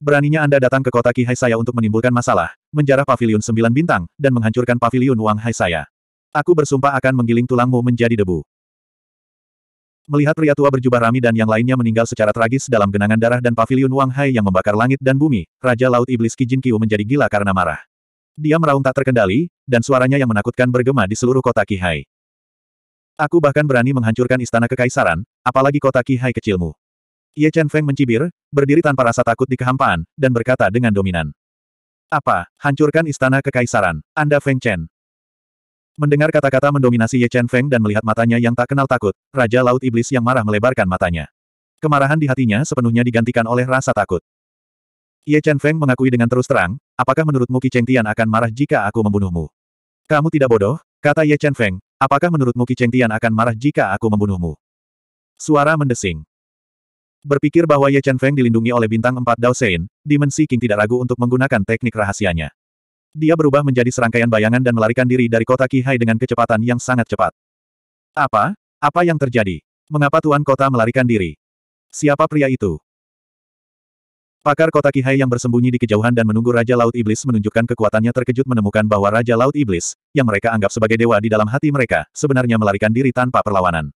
Beraninya Anda datang ke kota Hai saya untuk menimbulkan masalah, menjarah pavilion sembilan bintang, dan menghancurkan pavilion Wang Hai saya. Aku bersumpah akan menggiling tulangmu menjadi debu. Melihat pria tua berjubah rami dan yang lainnya meninggal secara tragis dalam genangan darah dan pavilion Wang Hai yang membakar langit dan bumi, Raja Laut Iblis Kijin Kiu menjadi gila karena marah. Dia meraung tak terkendali, dan suaranya yang menakutkan bergema di seluruh kota Kihai. Aku bahkan berani menghancurkan istana kekaisaran, apalagi kota Kihai kecilmu. Ye Chen Feng mencibir, berdiri tanpa rasa takut di kehampaan, dan berkata dengan dominan. Apa, hancurkan istana kekaisaran, Anda Feng Chen. Mendengar kata-kata mendominasi Ye Chen Feng dan melihat matanya yang tak kenal takut, Raja Laut Iblis yang marah melebarkan matanya. Kemarahan di hatinya sepenuhnya digantikan oleh rasa takut. Ye Chen Feng mengakui dengan terus terang, apakah menurutmu Qi Cheng Tian akan marah jika aku membunuhmu? Kamu tidak bodoh, kata Ye Chen Feng, apakah menurutmu Qi Cheng Tian akan marah jika aku membunuhmu? Suara mendesing. Berpikir bahwa Ye Chen Feng dilindungi oleh bintang empat Dao Sein, Dimensi King tidak ragu untuk menggunakan teknik rahasianya. Dia berubah menjadi serangkaian bayangan dan melarikan diri dari kota Qi Hai dengan kecepatan yang sangat cepat. Apa? Apa yang terjadi? Mengapa Tuan Kota melarikan diri? Siapa pria itu? Pakar kota Kihai yang bersembunyi di kejauhan dan menunggu Raja Laut Iblis menunjukkan kekuatannya terkejut menemukan bahwa Raja Laut Iblis, yang mereka anggap sebagai dewa di dalam hati mereka, sebenarnya melarikan diri tanpa perlawanan.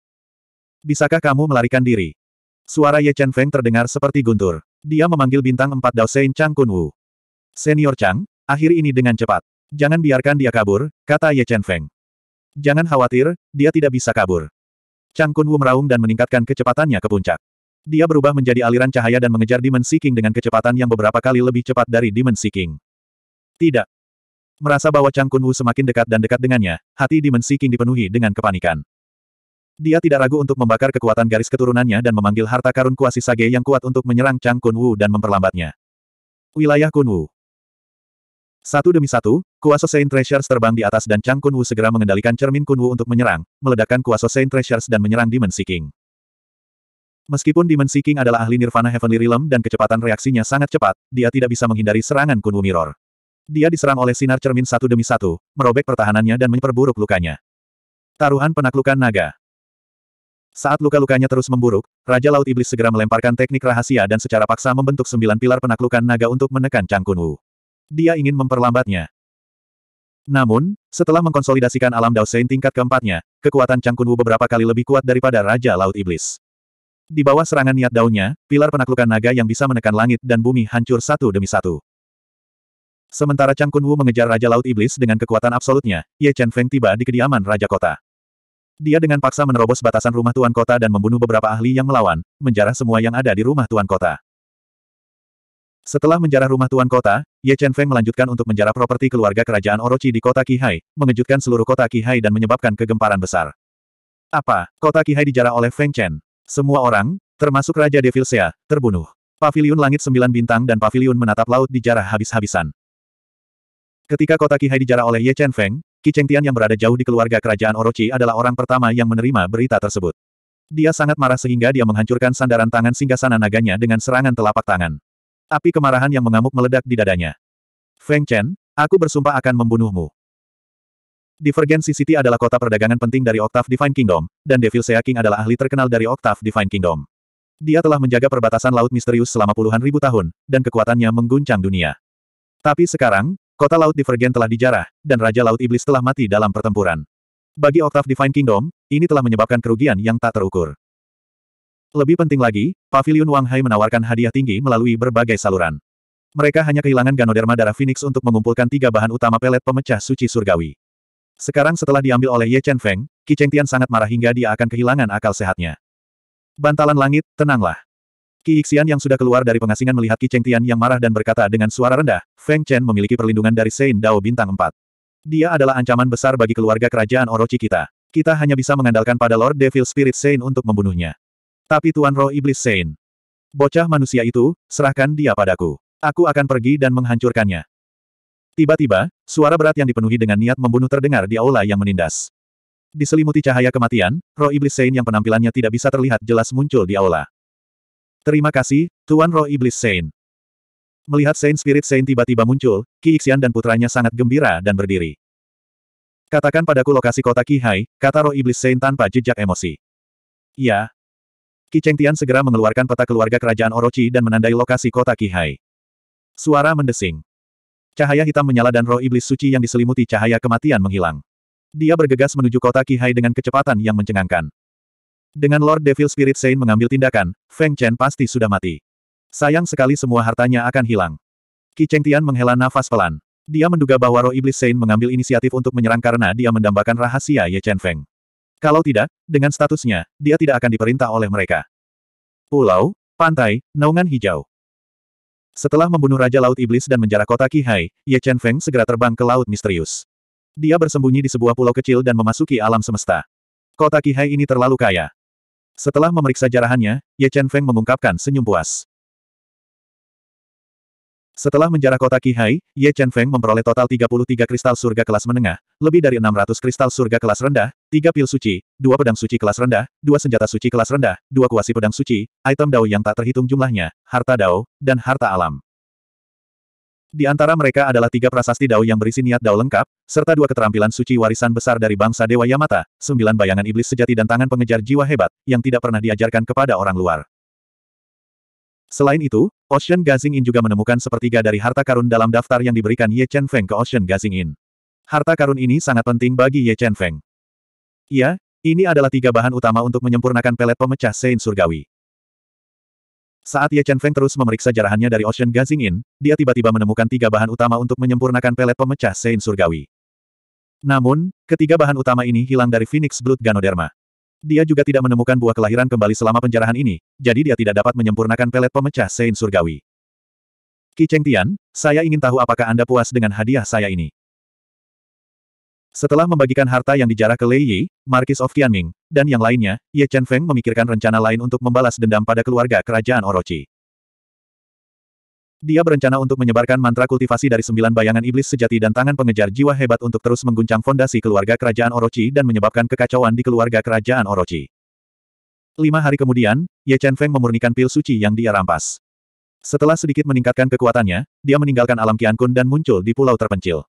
Bisakah kamu melarikan diri? Suara Ye Chen Feng terdengar seperti guntur. Dia memanggil bintang empat Dao Sein Chang Kun Wu. Senior Chang, akhir ini dengan cepat. Jangan biarkan dia kabur, kata Ye Chen Feng. Jangan khawatir, dia tidak bisa kabur. Chang Kun Wu meraung dan meningkatkan kecepatannya ke puncak. Dia berubah menjadi aliran cahaya dan mengejar Demon Seeking dengan kecepatan yang beberapa kali lebih cepat dari Demon Seeking. Tidak. Merasa bahwa Chang Kun Wu semakin dekat dan dekat dengannya, hati Demon Seeking dipenuhi dengan kepanikan. Dia tidak ragu untuk membakar kekuatan garis keturunannya dan memanggil harta karun kuasi Sage yang kuat untuk menyerang Chang Kun Wu dan memperlambatnya. Wilayah Kun Wu Satu demi satu, Kuasa Saint Treasures terbang di atas dan Chang Kun Wu segera mengendalikan cermin Kun Wu untuk menyerang, meledakkan Kuasa Saint Treasures dan menyerang Demon Seeking. Meskipun Demon Seeking adalah ahli Nirvana Heavenly Realm dan kecepatan reaksinya sangat cepat, dia tidak bisa menghindari serangan Kunwu Mirror. Dia diserang oleh sinar cermin satu demi satu, merobek pertahanannya dan memperburuk lukanya. Taruhan penaklukan naga. Saat luka-lukanya terus memburuk, Raja Laut Iblis segera melemparkan teknik rahasia dan secara paksa membentuk sembilan pilar penaklukan naga untuk menekan Chang Kunwu. Dia ingin memperlambatnya. Namun, setelah mengkonsolidasikan alam Dao Sein tingkat keempatnya, kekuatan Chang Kunwu beberapa kali lebih kuat daripada Raja Laut Iblis. Di bawah serangan niat daunnya, pilar penaklukan naga yang bisa menekan langit dan bumi hancur satu demi satu. Sementara Chang Kun Wu mengejar Raja Laut Iblis dengan kekuatan absolutnya, Ye Chen Feng tiba di kediaman Raja Kota. Dia dengan paksa menerobos batasan rumah Tuan Kota dan membunuh beberapa ahli yang melawan, menjarah semua yang ada di rumah Tuan Kota. Setelah menjarah rumah Tuan Kota, Ye Chen Feng melanjutkan untuk menjarah properti keluarga kerajaan Orochi di kota Qihai, mengejutkan seluruh kota Qihai dan menyebabkan kegemparan besar. Apa, kota Qihai dijarah oleh Feng Chen? Semua orang, termasuk Raja Devilsea, terbunuh. Paviliun Langit Sembilan Bintang dan Paviliun Menatap Laut dijarah habis-habisan. Ketika kota Qihai dijarah oleh Ye Chen Feng, Qi Cheng Tian yang berada jauh di keluarga kerajaan Orochi adalah orang pertama yang menerima berita tersebut. Dia sangat marah sehingga dia menghancurkan sandaran tangan singgasana naganya dengan serangan telapak tangan. Api kemarahan yang mengamuk meledak di dadanya. Feng Chen, aku bersumpah akan membunuhmu. Divergence City adalah kota perdagangan penting dari Octave Divine Kingdom, dan Devil Sea King adalah ahli terkenal dari Octave Divine Kingdom. Dia telah menjaga perbatasan laut misterius selama puluhan ribu tahun, dan kekuatannya mengguncang dunia. Tapi sekarang, kota laut Divergen telah dijarah, dan Raja Laut Iblis telah mati dalam pertempuran. Bagi Octave Divine Kingdom, ini telah menyebabkan kerugian yang tak terukur. Lebih penting lagi, Pavilion Wang Hai menawarkan hadiah tinggi melalui berbagai saluran. Mereka hanya kehilangan Ganoderma darah Phoenix untuk mengumpulkan tiga bahan utama pelet pemecah suci surgawi. Sekarang setelah diambil oleh Ye Chen Feng, Qi Cheng Tian sangat marah hingga dia akan kehilangan akal sehatnya. Bantalan langit, tenanglah. Qi Xian yang sudah keluar dari pengasingan melihat Qi Cheng Tian yang marah dan berkata dengan suara rendah, Feng Chen memiliki perlindungan dari Sein Dao Bintang 4. Dia adalah ancaman besar bagi keluarga kerajaan Orochi kita. Kita hanya bisa mengandalkan pada Lord Devil Spirit Sein untuk membunuhnya. Tapi Tuan Roh Iblis Sein. Bocah manusia itu, serahkan dia padaku. Aku akan pergi dan menghancurkannya. Tiba-tiba, suara berat yang dipenuhi dengan niat membunuh terdengar di aula yang menindas. Diselimuti cahaya kematian, roh iblis Sein yang penampilannya tidak bisa terlihat jelas muncul di aula. Terima kasih, Tuan Roh Iblis Sein. Melihat Sein Spirit Sein tiba-tiba muncul, Ki Ixian dan putranya sangat gembira dan berdiri. Katakan padaku lokasi kota Ki Hai, kata roh iblis Sein tanpa jejak emosi. Ya. Ki Cheng Tian segera mengeluarkan peta keluarga kerajaan Orochi dan menandai lokasi kota Ki Hai. Suara mendesing. Cahaya hitam menyala dan roh iblis suci yang diselimuti cahaya kematian menghilang. Dia bergegas menuju kota Kihai dengan kecepatan yang mencengangkan. Dengan Lord Devil Spirit Saint mengambil tindakan, Feng Chen pasti sudah mati. Sayang sekali semua hartanya akan hilang. Qi Tian menghela nafas pelan. Dia menduga bahwa roh iblis Saint mengambil inisiatif untuk menyerang karena dia mendambakan rahasia Ye Chen Feng. Kalau tidak, dengan statusnya, dia tidak akan diperintah oleh mereka. Pulau, pantai, naungan hijau. Setelah membunuh Raja Laut Iblis dan menjarah kota Qihai, Ye Chen Feng segera terbang ke Laut Misterius. Dia bersembunyi di sebuah pulau kecil dan memasuki alam semesta. Kota Qihai ini terlalu kaya. Setelah memeriksa jarahannya, Ye Chen Feng mengungkapkan senyum puas. Setelah menjarah kota Qihai, Ye Chen Feng memperoleh total 33 kristal surga kelas menengah, lebih dari 600 kristal surga kelas rendah, 3 pil suci, 2 pedang suci kelas rendah, 2 senjata suci kelas rendah, 2 kuasi pedang suci, item dao yang tak terhitung jumlahnya, harta dao, dan harta alam. Di antara mereka adalah tiga prasasti dao yang berisi niat dao lengkap, serta dua keterampilan suci warisan besar dari bangsa Dewa Yamata, sembilan bayangan iblis sejati dan tangan pengejar jiwa hebat, yang tidak pernah diajarkan kepada orang luar. Selain itu, Ocean Gazing In juga menemukan sepertiga dari harta karun dalam daftar yang diberikan Ye Chen Feng ke Ocean Gazing In. Harta karun ini sangat penting bagi Ye Chen Feng. Iya, ini adalah tiga bahan utama untuk menyempurnakan pelet pemecah Sein Surgawi. Saat Ye Chen Feng terus memeriksa jarahannya dari Ocean Gazing In, dia tiba-tiba menemukan tiga bahan utama untuk menyempurnakan pelet pemecah Sein Surgawi. Namun, ketiga bahan utama ini hilang dari Phoenix Blood Ganoderma. Dia juga tidak menemukan buah kelahiran kembali selama penjarahan ini, jadi dia tidak dapat menyempurnakan pelet pemecah Sein Surgawi. Ki Cheng Tian, saya ingin tahu apakah Anda puas dengan hadiah saya ini. Setelah membagikan harta yang dijarah ke Lei Yi, Markis of Tianming, dan yang lainnya, Ye Chen Feng memikirkan rencana lain untuk membalas dendam pada keluarga kerajaan Orochi. Dia berencana untuk menyebarkan mantra kultivasi dari sembilan bayangan iblis sejati dan tangan pengejar jiwa hebat untuk terus mengguncang fondasi keluarga kerajaan Orochi dan menyebabkan kekacauan di keluarga kerajaan Orochi. Lima hari kemudian, Ye Chen Feng memurnikan pil suci yang dia rampas. Setelah sedikit meningkatkan kekuatannya, dia meninggalkan alam Qiankun dan muncul di pulau terpencil.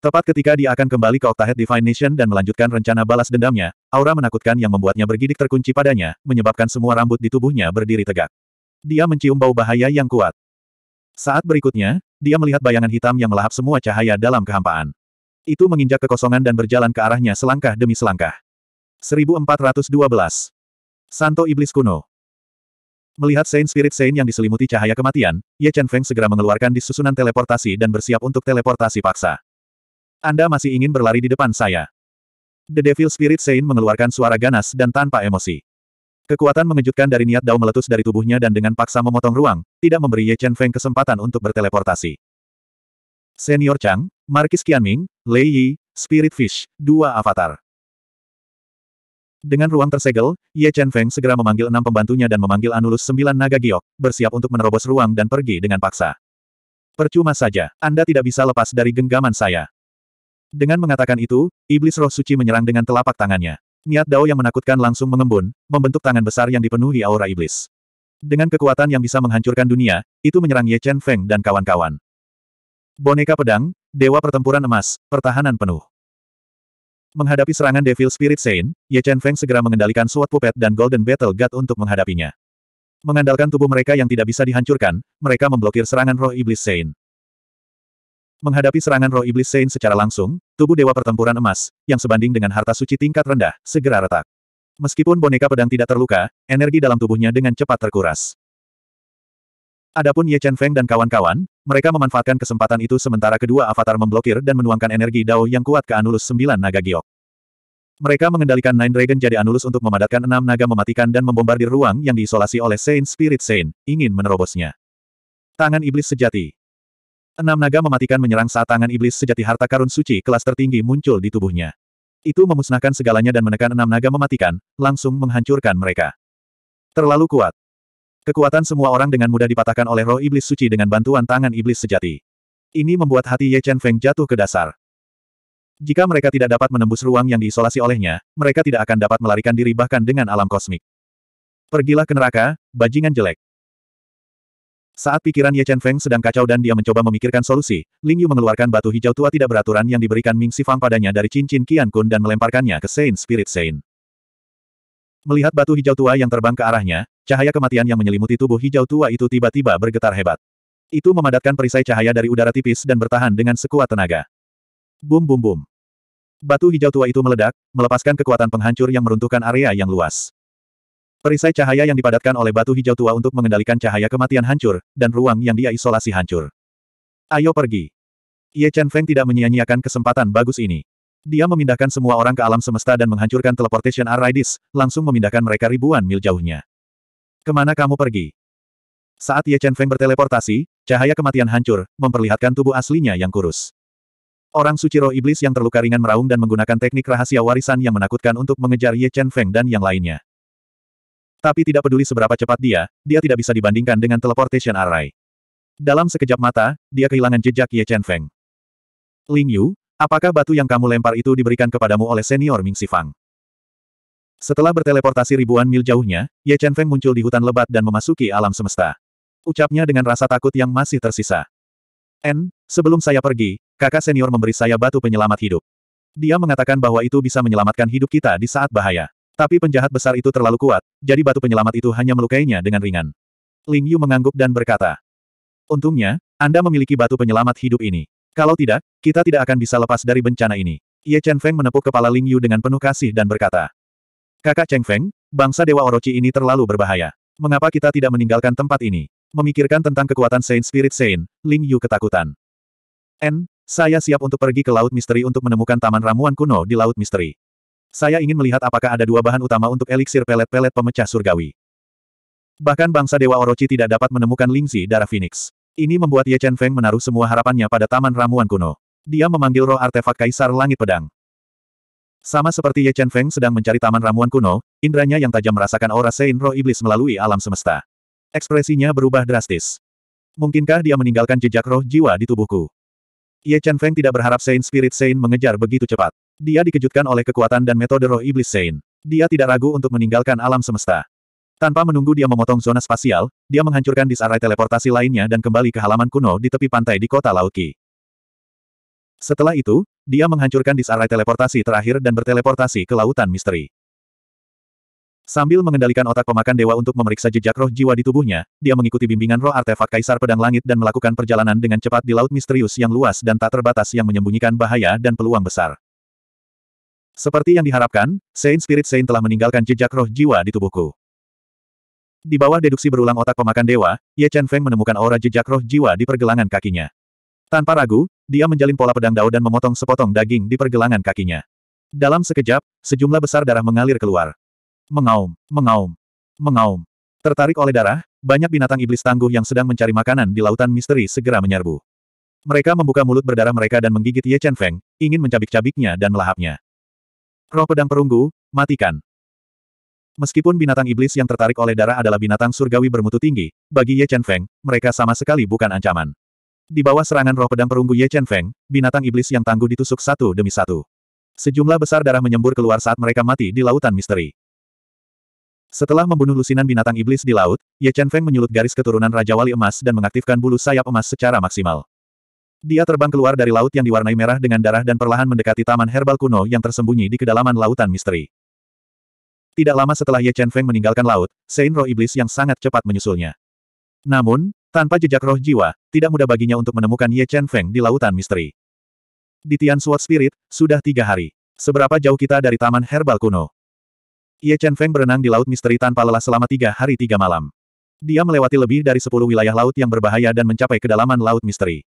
Tepat ketika dia akan kembali ke Octahead Divine Nation dan melanjutkan rencana balas dendamnya, aura menakutkan yang membuatnya bergidik terkunci padanya, menyebabkan semua rambut di tubuhnya berdiri tegak. Dia mencium bau bahaya yang kuat. Saat berikutnya, dia melihat bayangan hitam yang melahap semua cahaya dalam kehampaan. Itu menginjak kekosongan dan berjalan ke arahnya selangkah demi selangkah. 1412. Santo Iblis Kuno Melihat Saint Spirit Saint yang diselimuti cahaya kematian, Ye Chen Feng segera mengeluarkan disusunan teleportasi dan bersiap untuk teleportasi paksa. Anda masih ingin berlari di depan saya. The Devil Spirit Saint mengeluarkan suara ganas dan tanpa emosi. Kekuatan mengejutkan dari niat Dao meletus dari tubuhnya dan dengan paksa memotong ruang, tidak memberi Ye Chen Feng kesempatan untuk berteleportasi. Senior Chang, Markis Qianming, Lei Yi, Spirit Fish, dua avatar. Dengan ruang tersegel, Ye Chen Feng segera memanggil enam pembantunya dan memanggil Anulus sembilan naga giok, bersiap untuk menerobos ruang dan pergi dengan paksa. Percuma saja, Anda tidak bisa lepas dari genggaman saya. Dengan mengatakan itu, iblis roh suci menyerang dengan telapak tangannya. Niat Dao yang menakutkan langsung mengembun, membentuk tangan besar yang dipenuhi aura iblis. Dengan kekuatan yang bisa menghancurkan dunia, itu menyerang Ye Chen Feng dan kawan-kawan. Boneka pedang, dewa pertempuran emas, pertahanan penuh. Menghadapi serangan Devil Spirit Saint, Ye Chen Feng segera mengendalikan Sword Puppet dan Golden Battle God untuk menghadapinya. Mengandalkan tubuh mereka yang tidak bisa dihancurkan, mereka memblokir serangan roh iblis Saint. Menghadapi serangan roh iblis Sein secara langsung, tubuh dewa pertempuran emas, yang sebanding dengan harta suci tingkat rendah, segera retak. Meskipun boneka pedang tidak terluka, energi dalam tubuhnya dengan cepat terkuras. Adapun Ye Chen Feng dan kawan-kawan, mereka memanfaatkan kesempatan itu sementara kedua avatar memblokir dan menuangkan energi Dao yang kuat ke Anulus Sembilan Naga Giok. Mereka mengendalikan Nine Dragon jadi Anulus untuk memadatkan enam naga mematikan dan membombardir ruang yang diisolasi oleh Saint Spirit Saint, ingin menerobosnya. Tangan iblis sejati. Enam naga mematikan menyerang saat tangan iblis sejati harta karun suci kelas tertinggi muncul di tubuhnya. Itu memusnahkan segalanya dan menekan enam naga mematikan, langsung menghancurkan mereka. Terlalu kuat. Kekuatan semua orang dengan mudah dipatahkan oleh roh iblis suci dengan bantuan tangan iblis sejati. Ini membuat hati Ye Chen Feng jatuh ke dasar. Jika mereka tidak dapat menembus ruang yang diisolasi olehnya, mereka tidak akan dapat melarikan diri bahkan dengan alam kosmik. Pergilah ke neraka, bajingan jelek. Saat pikiran Ye Chen Feng sedang kacau dan dia mencoba memikirkan solusi, Ling Yu mengeluarkan batu hijau tua tidak beraturan yang diberikan Ming Si Sifang padanya dari cincin Qian Kun dan melemparkannya ke Saint Spirit Saint. Melihat batu hijau tua yang terbang ke arahnya, cahaya kematian yang menyelimuti tubuh hijau tua itu tiba-tiba bergetar hebat. Itu memadatkan perisai cahaya dari udara tipis dan bertahan dengan sekuat tenaga. Bum bum bum. Batu hijau tua itu meledak, melepaskan kekuatan penghancur yang meruntuhkan area yang luas. Perisai cahaya yang dipadatkan oleh batu hijau tua untuk mengendalikan cahaya kematian hancur, dan ruang yang dia isolasi hancur. Ayo pergi. Ye Chen Feng tidak menyia-nyiakan kesempatan bagus ini. Dia memindahkan semua orang ke alam semesta dan menghancurkan teleportation Arridis, langsung memindahkan mereka ribuan mil jauhnya. Kemana kamu pergi? Saat Ye Chen Feng berteleportasi, cahaya kematian hancur, memperlihatkan tubuh aslinya yang kurus. Orang suci roh iblis yang terluka ringan meraung dan menggunakan teknik rahasia warisan yang menakutkan untuk mengejar Ye Chen Feng dan yang lainnya. Tapi tidak peduli seberapa cepat dia, dia tidak bisa dibandingkan dengan teleportation array. Dalam sekejap mata, dia kehilangan jejak Ye Chen Feng. Ling Yu, apakah batu yang kamu lempar itu diberikan kepadamu oleh senior Ming Sifang? Setelah berteleportasi ribuan mil jauhnya, Ye Chen Feng muncul di hutan lebat dan memasuki alam semesta. Ucapnya dengan rasa takut yang masih tersisa. N, sebelum saya pergi, kakak senior memberi saya batu penyelamat hidup. Dia mengatakan bahwa itu bisa menyelamatkan hidup kita di saat bahaya. Tapi penjahat besar itu terlalu kuat, jadi batu penyelamat itu hanya melukainya dengan ringan. Ling Yu mengangguk dan berkata, Untungnya, Anda memiliki batu penyelamat hidup ini. Kalau tidak, kita tidak akan bisa lepas dari bencana ini. Ye Chen Feng menepuk kepala Ling Yu dengan penuh kasih dan berkata, Kakak Cheng Feng, bangsa Dewa Orochi ini terlalu berbahaya. Mengapa kita tidak meninggalkan tempat ini? Memikirkan tentang kekuatan Saint Spirit Saint, Ling Yu ketakutan. N, saya siap untuk pergi ke Laut Misteri untuk menemukan Taman Ramuan Kuno di Laut Misteri. Saya ingin melihat apakah ada dua bahan utama untuk eliksir pelet-pelet pemecah surgawi. Bahkan bangsa Dewa Orochi tidak dapat menemukan lingzi darah Phoenix. Ini membuat Ye Chen Feng menaruh semua harapannya pada taman ramuan kuno. Dia memanggil roh artefak Kaisar Langit Pedang. Sama seperti Ye Chen Feng sedang mencari taman ramuan kuno, indranya yang tajam merasakan aura Sein roh iblis melalui alam semesta. Ekspresinya berubah drastis. Mungkinkah dia meninggalkan jejak roh jiwa di tubuhku? Ye Chen Feng tidak berharap Sein Spirit Sein mengejar begitu cepat. Dia dikejutkan oleh kekuatan dan metode roh iblis Sein. Dia tidak ragu untuk meninggalkan alam semesta. Tanpa menunggu dia memotong zona spasial, dia menghancurkan disarai teleportasi lainnya dan kembali ke halaman kuno di tepi pantai di kota Lauki. Setelah itu, dia menghancurkan disarai teleportasi terakhir dan berteleportasi ke lautan misteri. Sambil mengendalikan otak pemakan dewa untuk memeriksa jejak roh jiwa di tubuhnya, dia mengikuti bimbingan roh artefak Kaisar Pedang Langit dan melakukan perjalanan dengan cepat di laut misterius yang luas dan tak terbatas yang menyembunyikan bahaya dan peluang besar. Seperti yang diharapkan, Saint Spirit Saint telah meninggalkan jejak roh jiwa di tubuhku. Di bawah deduksi berulang otak pemakan dewa, Ye Chen Feng menemukan aura jejak roh jiwa di pergelangan kakinya. Tanpa ragu, dia menjalin pola pedang dao dan memotong sepotong daging di pergelangan kakinya. Dalam sekejap, sejumlah besar darah mengalir keluar. Mengaum, mengaum, mengaum. Tertarik oleh darah, banyak binatang iblis tangguh yang sedang mencari makanan di lautan misteri segera menyerbu. Mereka membuka mulut berdarah mereka dan menggigit Ye Chen Feng, ingin mencabik-cabiknya dan melahapnya. Roh pedang perunggu, matikan. Meskipun binatang iblis yang tertarik oleh darah adalah binatang surgawi bermutu tinggi, bagi Ye Chen Feng, mereka sama sekali bukan ancaman. Di bawah serangan roh pedang perunggu Ye Chen Feng, binatang iblis yang tangguh ditusuk satu demi satu. Sejumlah besar darah menyembur keluar saat mereka mati di lautan misteri. Setelah membunuh lusinan binatang iblis di laut, Ye Chen Feng menyulut garis keturunan Raja Wali Emas dan mengaktifkan bulu sayap emas secara maksimal. Dia terbang keluar dari laut yang diwarnai merah dengan darah dan perlahan mendekati taman herbal kuno yang tersembunyi di kedalaman lautan misteri. Tidak lama setelah Ye Chen Feng meninggalkan laut, Sein roh iblis yang sangat cepat menyusulnya. Namun, tanpa jejak roh jiwa, tidak mudah baginya untuk menemukan Ye Chen Feng di lautan misteri. Di Tian Spirit, sudah tiga hari. Seberapa jauh kita dari taman herbal kuno? Ye Chen Feng berenang di laut misteri tanpa lelah selama tiga hari tiga malam. Dia melewati lebih dari sepuluh wilayah laut yang berbahaya dan mencapai kedalaman laut misteri.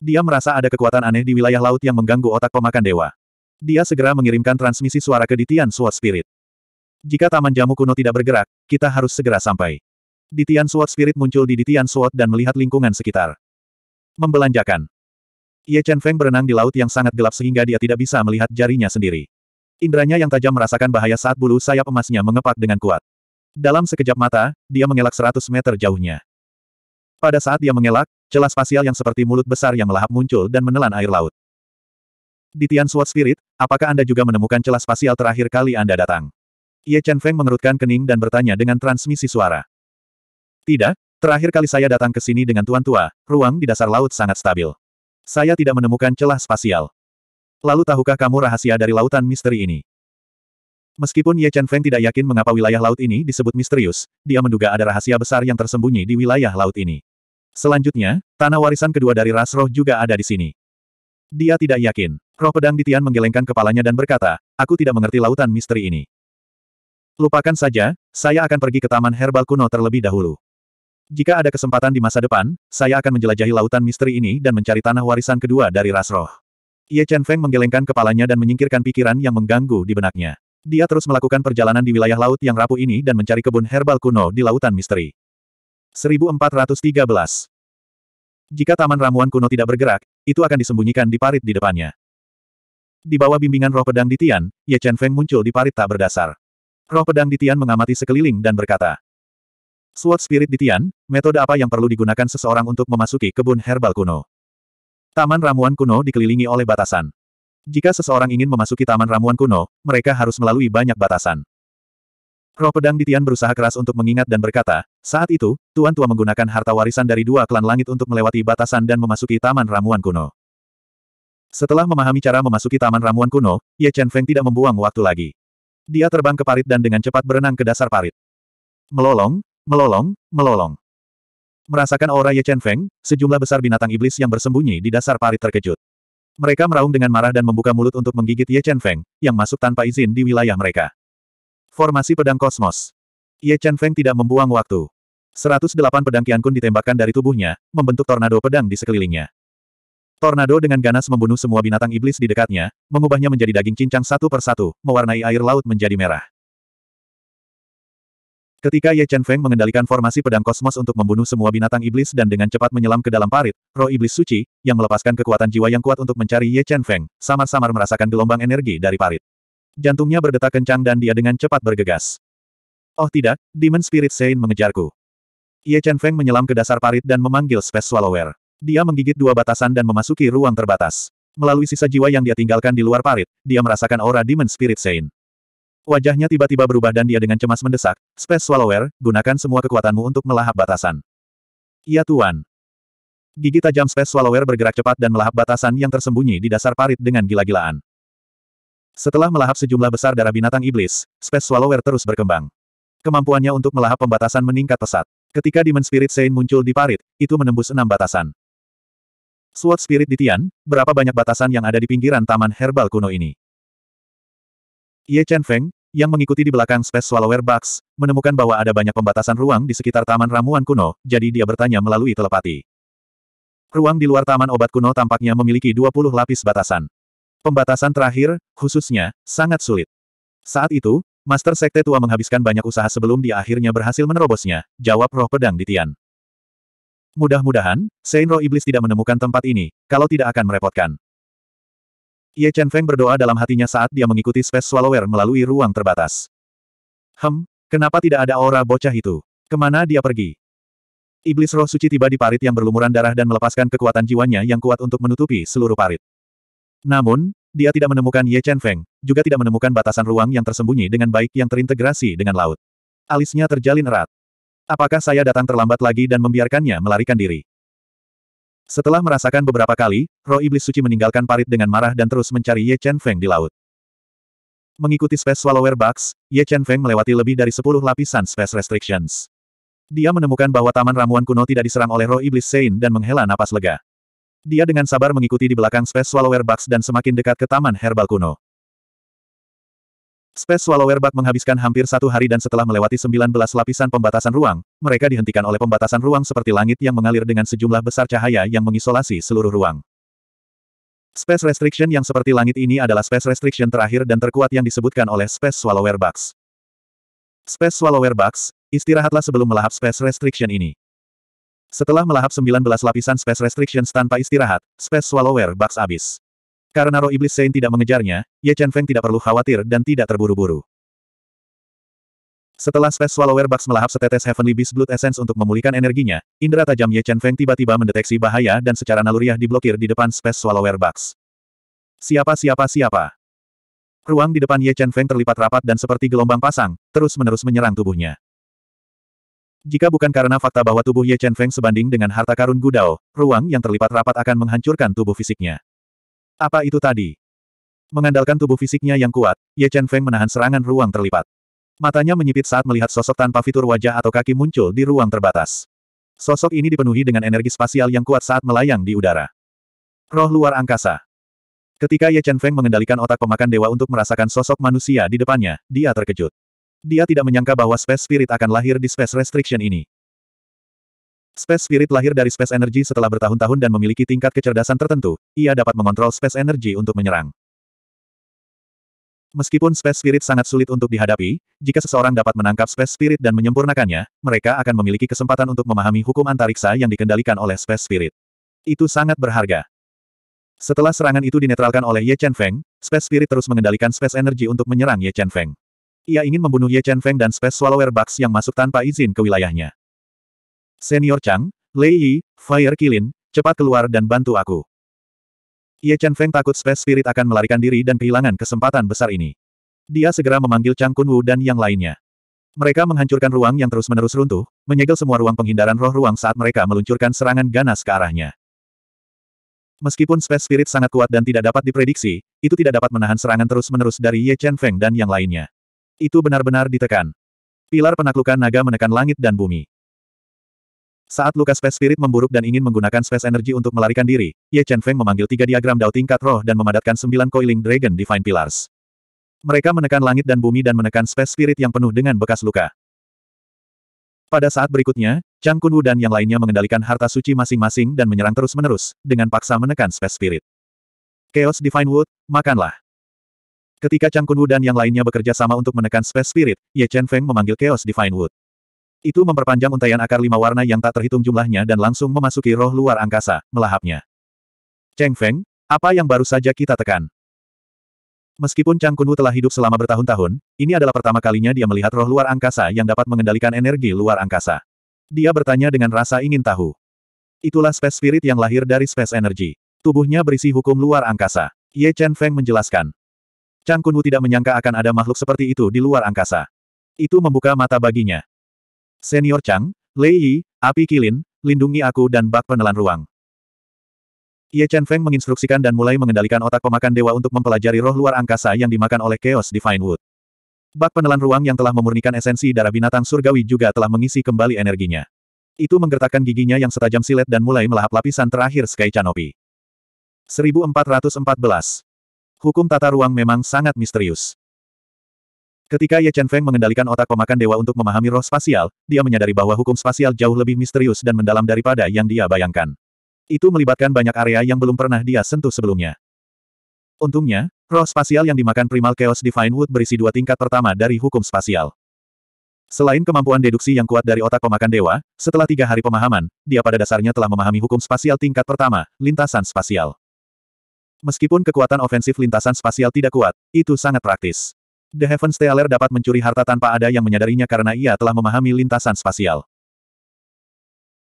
Dia merasa ada kekuatan aneh di wilayah laut yang mengganggu otak pemakan dewa. Dia segera mengirimkan transmisi suara ke Ditian Sword Spirit. Jika Taman Jamu Kuno tidak bergerak, kita harus segera sampai. Ditian Sword Spirit muncul di Ditian Sword dan melihat lingkungan sekitar. Membelanjakan. Ye Chen Feng berenang di laut yang sangat gelap sehingga dia tidak bisa melihat jarinya sendiri. Indranya yang tajam merasakan bahaya saat bulu sayap emasnya mengepak dengan kuat. Dalam sekejap mata, dia mengelak 100 meter jauhnya. Pada saat dia mengelak, celah spasial yang seperti mulut besar yang melahap muncul dan menelan air laut. Di Tian Sword Spirit, apakah Anda juga menemukan celah spasial terakhir kali Anda datang? Ye Chen Feng mengerutkan kening dan bertanya dengan transmisi suara. Tidak, terakhir kali saya datang ke sini dengan tuan tua, ruang di dasar laut sangat stabil. Saya tidak menemukan celah spasial. Lalu tahukah kamu rahasia dari lautan misteri ini? Meskipun Ye Chen Feng tidak yakin mengapa wilayah laut ini disebut misterius, dia menduga ada rahasia besar yang tersembunyi di wilayah laut ini. Selanjutnya, tanah warisan kedua dari ras roh juga ada di sini. Dia tidak yakin. Roh pedang di Tian menggelengkan kepalanya dan berkata, aku tidak mengerti lautan misteri ini. Lupakan saja, saya akan pergi ke Taman Herbal Kuno terlebih dahulu. Jika ada kesempatan di masa depan, saya akan menjelajahi lautan misteri ini dan mencari tanah warisan kedua dari ras roh. Ye Chen Feng menggelengkan kepalanya dan menyingkirkan pikiran yang mengganggu di benaknya. Dia terus melakukan perjalanan di wilayah laut yang rapuh ini dan mencari kebun herbal kuno di lautan misteri. 1413. Jika taman ramuan kuno tidak bergerak, itu akan disembunyikan di parit di depannya. Di bawah bimbingan roh pedang di Tian, Ye Chen Feng muncul di parit tak berdasar. Roh pedang di Tian mengamati sekeliling dan berkata, Sword Spirit di Tian, metode apa yang perlu digunakan seseorang untuk memasuki kebun herbal kuno? Taman ramuan kuno dikelilingi oleh batasan. Jika seseorang ingin memasuki taman ramuan kuno, mereka harus melalui banyak batasan. Roh pedang di Tian berusaha keras untuk mengingat dan berkata, saat itu, Tuan Tua menggunakan harta warisan dari dua klan langit untuk melewati batasan dan memasuki Taman Ramuan Kuno. Setelah memahami cara memasuki Taman Ramuan Kuno, Ye Chen Feng tidak membuang waktu lagi. Dia terbang ke parit dan dengan cepat berenang ke dasar parit. Melolong, melolong, melolong. Merasakan aura Ye Chen Feng, sejumlah besar binatang iblis yang bersembunyi di dasar parit terkejut. Mereka meraung dengan marah dan membuka mulut untuk menggigit Ye Chen Feng, yang masuk tanpa izin di wilayah mereka. Formasi pedang kosmos. Ye Chen Feng tidak membuang waktu. 108 pedang Kun ditembakkan dari tubuhnya, membentuk tornado pedang di sekelilingnya. Tornado dengan ganas membunuh semua binatang iblis di dekatnya, mengubahnya menjadi daging cincang satu persatu, mewarnai air laut menjadi merah. Ketika Ye Chen Feng mengendalikan formasi pedang kosmos untuk membunuh semua binatang iblis dan dengan cepat menyelam ke dalam parit, roh iblis suci, yang melepaskan kekuatan jiwa yang kuat untuk mencari Ye Chen Feng, samar-samar merasakan gelombang energi dari parit jantungnya berdetak kencang dan dia dengan cepat bergegas. Oh tidak, Demon Spirit Sein mengejarku. Ye Chen Feng menyelam ke dasar parit dan memanggil Space Swallower. Dia menggigit dua batasan dan memasuki ruang terbatas. Melalui sisa jiwa yang dia tinggalkan di luar parit, dia merasakan aura Demon Spirit Sein. Wajahnya tiba-tiba berubah dan dia dengan cemas mendesak, Space Swallower, gunakan semua kekuatanmu untuk melahap batasan. Ya Tuan. Gigi tajam Space Swallower bergerak cepat dan melahap batasan yang tersembunyi di dasar parit dengan gila-gilaan. Setelah melahap sejumlah besar darah binatang iblis, Space Swallower terus berkembang. Kemampuannya untuk melahap pembatasan meningkat pesat. Ketika Demon Spirit Saint muncul di parit, itu menembus enam batasan. Sword Spirit di Tian, berapa banyak batasan yang ada di pinggiran taman herbal kuno ini? Ye Chen Feng, yang mengikuti di belakang Space Swallower Box, menemukan bahwa ada banyak pembatasan ruang di sekitar taman ramuan kuno, jadi dia bertanya melalui telepati. Ruang di luar taman obat kuno tampaknya memiliki 20 lapis batasan. Pembatasan terakhir, khususnya, sangat sulit. Saat itu, Master Sekte Tua menghabiskan banyak usaha sebelum dia akhirnya berhasil menerobosnya, jawab roh pedang di Tian. Mudah-mudahan, Sein Iblis tidak menemukan tempat ini, kalau tidak akan merepotkan. Ye Chen Feng berdoa dalam hatinya saat dia mengikuti Space Swallower melalui ruang terbatas. Hem, kenapa tidak ada aura bocah itu? Kemana dia pergi? Iblis roh suci tiba di parit yang berlumuran darah dan melepaskan kekuatan jiwanya yang kuat untuk menutupi seluruh parit. Namun, dia tidak menemukan Ye Chen Feng, juga tidak menemukan batasan ruang yang tersembunyi dengan baik yang terintegrasi dengan laut. Alisnya terjalin erat. Apakah saya datang terlambat lagi dan membiarkannya melarikan diri? Setelah merasakan beberapa kali, roh iblis suci meninggalkan parit dengan marah dan terus mencari Ye Chen Feng di laut. Mengikuti Space Swallower Box, Ye Chen Feng melewati lebih dari 10 lapisan Space Restrictions. Dia menemukan bahwa taman ramuan kuno tidak diserang oleh roh iblis Sein dan menghela napas lega. Dia dengan sabar mengikuti di belakang Space Swallower Bugs dan semakin dekat ke taman herbal kuno. Space Swallower Bug menghabiskan hampir satu hari dan setelah melewati 19 lapisan pembatasan ruang, mereka dihentikan oleh pembatasan ruang seperti langit yang mengalir dengan sejumlah besar cahaya yang mengisolasi seluruh ruang. Space Restriction yang seperti langit ini adalah Space Restriction terakhir dan terkuat yang disebutkan oleh Space Swallower Bugs. Space Swallower Bugs, istirahatlah sebelum melahap Space Restriction ini. Setelah melahap 19 lapisan Space Restrictions tanpa istirahat, Space Swallower Bugs abis. Karena roh iblis Sein tidak mengejarnya, Ye Chen Feng tidak perlu khawatir dan tidak terburu-buru. Setelah Space Swallower Bugs melahap setetes Heavenly Beast Blood Essence untuk memulihkan energinya, indera tajam Ye Chen Feng tiba-tiba mendeteksi bahaya dan secara naluriah diblokir di depan Space Swallower Bugs. Siapa siapa siapa? Ruang di depan Ye Chen Feng terlipat rapat dan seperti gelombang pasang, terus-menerus menyerang tubuhnya. Jika bukan karena fakta bahwa tubuh Ye Chen Feng sebanding dengan harta karun Gudao, ruang yang terlipat rapat akan menghancurkan tubuh fisiknya. Apa itu tadi? Mengandalkan tubuh fisiknya yang kuat, Ye Chen Feng menahan serangan ruang terlipat. Matanya menyipit saat melihat sosok tanpa fitur wajah atau kaki muncul di ruang terbatas. Sosok ini dipenuhi dengan energi spasial yang kuat saat melayang di udara. Roh luar angkasa. Ketika Ye Chen Feng mengendalikan otak pemakan dewa untuk merasakan sosok manusia di depannya, dia terkejut. Dia tidak menyangka bahwa Space Spirit akan lahir di Space Restriction ini. Space Spirit lahir dari Space Energy setelah bertahun-tahun dan memiliki tingkat kecerdasan tertentu, ia dapat mengontrol Space Energy untuk menyerang. Meskipun Space Spirit sangat sulit untuk dihadapi, jika seseorang dapat menangkap Space Spirit dan menyempurnakannya, mereka akan memiliki kesempatan untuk memahami hukum antariksa yang dikendalikan oleh Space Spirit. Itu sangat berharga. Setelah serangan itu dinetralkan oleh Ye Chen Feng, Space Spirit terus mengendalikan Space Energy untuk menyerang Ye Chen Feng. Ia ingin membunuh Ye Chen Feng dan Space Swallower Bugs yang masuk tanpa izin ke wilayahnya. Senior Chang, Lei Yi, Fire Kilin, cepat keluar dan bantu aku. Ye Chen Feng takut Space Spirit akan melarikan diri dan kehilangan kesempatan besar ini. Dia segera memanggil Chang Kun Wu dan yang lainnya. Mereka menghancurkan ruang yang terus-menerus runtuh, menyegel semua ruang penghindaran roh ruang saat mereka meluncurkan serangan ganas ke arahnya. Meskipun Space Spirit sangat kuat dan tidak dapat diprediksi, itu tidak dapat menahan serangan terus-menerus dari Ye Chen Feng dan yang lainnya. Itu benar-benar ditekan. Pilar penaklukan naga menekan langit dan bumi. Saat luka Space Spirit memburuk dan ingin menggunakan Space Energy untuk melarikan diri, Ye Chen Feng memanggil tiga diagram Dao tingkat roh dan memadatkan sembilan coiling Dragon Divine Pillars. Mereka menekan langit dan bumi dan menekan Space Spirit yang penuh dengan bekas luka. Pada saat berikutnya, Chang Kun Wu dan yang lainnya mengendalikan harta suci masing-masing dan menyerang terus-menerus, dengan paksa menekan Space Spirit. Chaos Divine Wood, makanlah. Ketika Chang Kunwu dan yang lainnya bekerja sama untuk menekan Space Spirit, Ye Chen Feng memanggil Chaos Divine Wood. Itu memperpanjang untaian akar lima warna yang tak terhitung jumlahnya dan langsung memasuki roh luar angkasa, melahapnya. Cheng Feng, apa yang baru saja kita tekan? Meskipun Chang Kunwu telah hidup selama bertahun-tahun, ini adalah pertama kalinya dia melihat roh luar angkasa yang dapat mengendalikan energi luar angkasa. Dia bertanya dengan rasa ingin tahu. Itulah Space Spirit yang lahir dari Space Energy. Tubuhnya berisi hukum luar angkasa. Ye Chen Feng menjelaskan. Chang Kunwu tidak menyangka akan ada makhluk seperti itu di luar angkasa. Itu membuka mata baginya. Senior Chang, Lei Yi, Api Kilin, lindungi aku dan bak penelan ruang. Ye Chen Feng menginstruksikan dan mulai mengendalikan otak pemakan dewa untuk mempelajari roh luar angkasa yang dimakan oleh Chaos Divine Wood. Bak penelan ruang yang telah memurnikan esensi darah binatang surgawi juga telah mengisi kembali energinya. Itu menggertakkan giginya yang setajam silet dan mulai melahap lapisan terakhir Sky Canopy. 1414 Hukum tata ruang memang sangat misterius. Ketika Ye Chen Feng mengendalikan otak pemakan dewa untuk memahami roh spasial, dia menyadari bahwa hukum spasial jauh lebih misterius dan mendalam daripada yang dia bayangkan. Itu melibatkan banyak area yang belum pernah dia sentuh sebelumnya. Untungnya, roh spasial yang dimakan Primal Chaos Divine Wood berisi dua tingkat pertama dari hukum spasial. Selain kemampuan deduksi yang kuat dari otak pemakan dewa, setelah tiga hari pemahaman, dia pada dasarnya telah memahami hukum spasial tingkat pertama, lintasan spasial. Meskipun kekuatan ofensif lintasan spasial tidak kuat, itu sangat praktis. The Heaven Stealer dapat mencuri harta tanpa ada yang menyadarinya karena ia telah memahami lintasan spasial.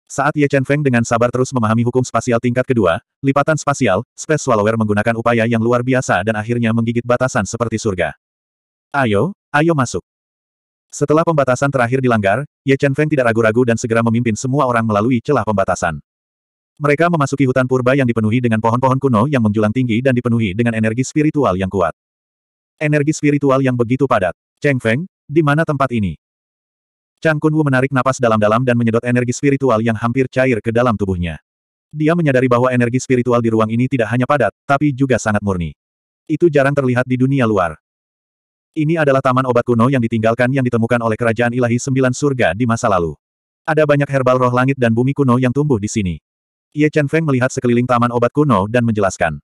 Saat Ye Chen Feng dengan sabar terus memahami hukum spasial tingkat kedua, lipatan spasial, Space Swallower menggunakan upaya yang luar biasa dan akhirnya menggigit batasan seperti surga. Ayo, ayo masuk. Setelah pembatasan terakhir dilanggar, Ye Chen Feng tidak ragu-ragu dan segera memimpin semua orang melalui celah pembatasan. Mereka memasuki hutan purba yang dipenuhi dengan pohon-pohon kuno yang menjulang tinggi dan dipenuhi dengan energi spiritual yang kuat. Energi spiritual yang begitu padat. Cheng Feng, di mana tempat ini? Chang Kunwu menarik napas dalam-dalam dan menyedot energi spiritual yang hampir cair ke dalam tubuhnya. Dia menyadari bahwa energi spiritual di ruang ini tidak hanya padat, tapi juga sangat murni. Itu jarang terlihat di dunia luar. Ini adalah taman obat kuno yang ditinggalkan yang ditemukan oleh kerajaan ilahi sembilan surga di masa lalu. Ada banyak herbal roh langit dan bumi kuno yang tumbuh di sini. Ye Chen Feng melihat sekeliling taman obat kuno dan menjelaskan.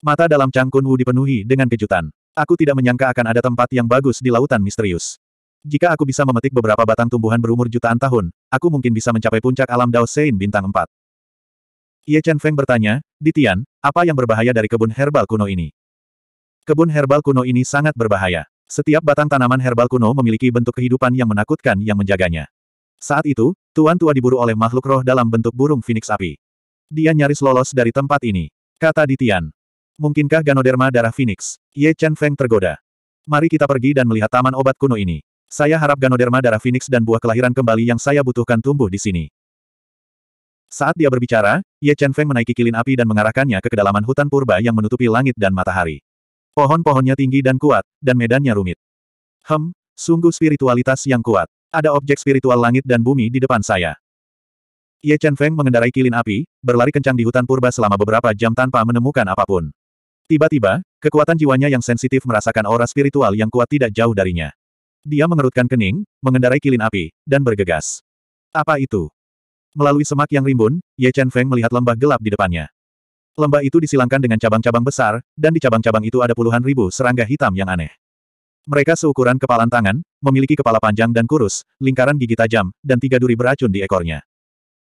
Mata dalam Chang Kun Wu dipenuhi dengan kejutan. Aku tidak menyangka akan ada tempat yang bagus di lautan misterius. Jika aku bisa memetik beberapa batang tumbuhan berumur jutaan tahun, aku mungkin bisa mencapai puncak alam Dao Sein bintang 4. Ye Chen Feng bertanya, Ditian, apa yang berbahaya dari kebun herbal kuno ini? Kebun herbal kuno ini sangat berbahaya. Setiap batang tanaman herbal kuno memiliki bentuk kehidupan yang menakutkan yang menjaganya. Saat itu, Tuan Tua diburu oleh makhluk roh dalam bentuk burung phoenix api. Dia nyaris lolos dari tempat ini. Kata Ditian. Mungkinkah Ganoderma darah Phoenix? Ye Chen Feng tergoda. Mari kita pergi dan melihat taman obat kuno ini. Saya harap Ganoderma darah Phoenix dan buah kelahiran kembali yang saya butuhkan tumbuh di sini. Saat dia berbicara, Ye Chen Feng menaiki kilin api dan mengarahkannya ke kedalaman hutan purba yang menutupi langit dan matahari. Pohon-pohonnya tinggi dan kuat, dan medannya rumit. Hem, sungguh spiritualitas yang kuat. Ada objek spiritual langit dan bumi di depan saya. Ye Chen Feng mengendarai kilin api, berlari kencang di hutan purba selama beberapa jam tanpa menemukan apapun. Tiba-tiba, kekuatan jiwanya yang sensitif merasakan aura spiritual yang kuat tidak jauh darinya. Dia mengerutkan kening, mengendarai kilin api, dan bergegas. Apa itu? Melalui semak yang rimbun, Ye Chen Feng melihat lembah gelap di depannya. Lembah itu disilangkan dengan cabang-cabang besar, dan di cabang-cabang itu ada puluhan ribu serangga hitam yang aneh. Mereka seukuran kepalan tangan, memiliki kepala panjang dan kurus, lingkaran gigi tajam, dan tiga duri beracun di ekornya.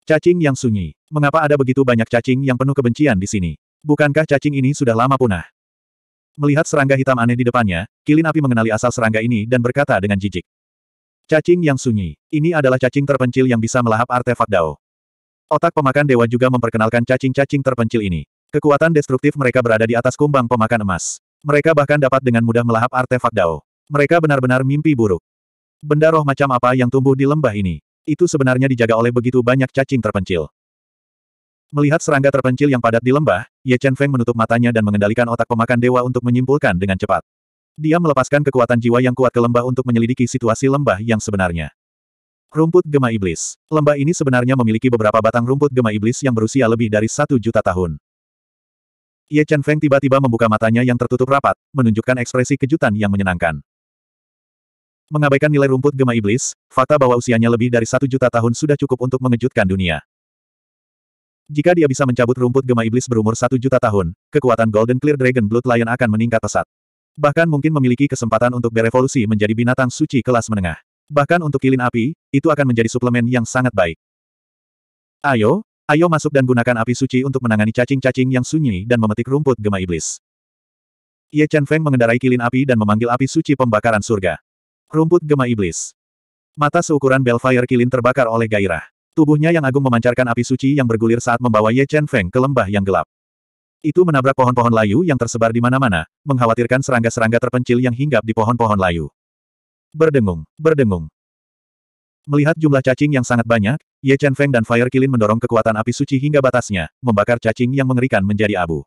Cacing yang sunyi. Mengapa ada begitu banyak cacing yang penuh kebencian di sini? Bukankah cacing ini sudah lama punah? Melihat serangga hitam aneh di depannya, Kilin Api mengenali asal serangga ini dan berkata dengan jijik. Cacing yang sunyi. Ini adalah cacing terpencil yang bisa melahap artefak Dao. Otak pemakan dewa juga memperkenalkan cacing-cacing terpencil ini. Kekuatan destruktif mereka berada di atas kumbang pemakan emas. Mereka bahkan dapat dengan mudah melahap artefak Dao. Mereka benar-benar mimpi buruk. Benda roh macam apa yang tumbuh di lembah ini? Itu sebenarnya dijaga oleh begitu banyak cacing terpencil. Melihat serangga terpencil yang padat di lembah, Ye Chen Feng menutup matanya dan mengendalikan otak pemakan dewa untuk menyimpulkan dengan cepat. Dia melepaskan kekuatan jiwa yang kuat ke lembah untuk menyelidiki situasi lembah yang sebenarnya. Rumput Gema Iblis. Lembah ini sebenarnya memiliki beberapa batang rumput Gema Iblis yang berusia lebih dari satu juta tahun. Ye Chen Feng tiba-tiba membuka matanya yang tertutup rapat, menunjukkan ekspresi kejutan yang menyenangkan. Mengabaikan nilai rumput gema iblis, fakta bahwa usianya lebih dari satu juta tahun sudah cukup untuk mengejutkan dunia. Jika dia bisa mencabut rumput gema iblis berumur satu juta tahun, kekuatan Golden Clear Dragon Blood Lion akan meningkat pesat. Bahkan mungkin memiliki kesempatan untuk berevolusi menjadi binatang suci kelas menengah. Bahkan untuk kilin api, itu akan menjadi suplemen yang sangat baik. Ayo, ayo masuk dan gunakan api suci untuk menangani cacing-cacing yang sunyi dan memetik rumput gema iblis. Ye Chen Feng mengendarai kilin api dan memanggil api suci pembakaran surga. Rumput gema iblis. Mata seukuran Belfire Kilin terbakar oleh gairah. Tubuhnya yang agung memancarkan api suci yang bergulir saat membawa Ye Chen Feng ke lembah yang gelap. Itu menabrak pohon-pohon layu yang tersebar di mana-mana, mengkhawatirkan serangga-serangga terpencil yang hinggap di pohon-pohon layu. Berdengung, berdengung. Melihat jumlah cacing yang sangat banyak, Ye Chen Feng dan Fire Kilin mendorong kekuatan api suci hingga batasnya, membakar cacing yang mengerikan menjadi abu.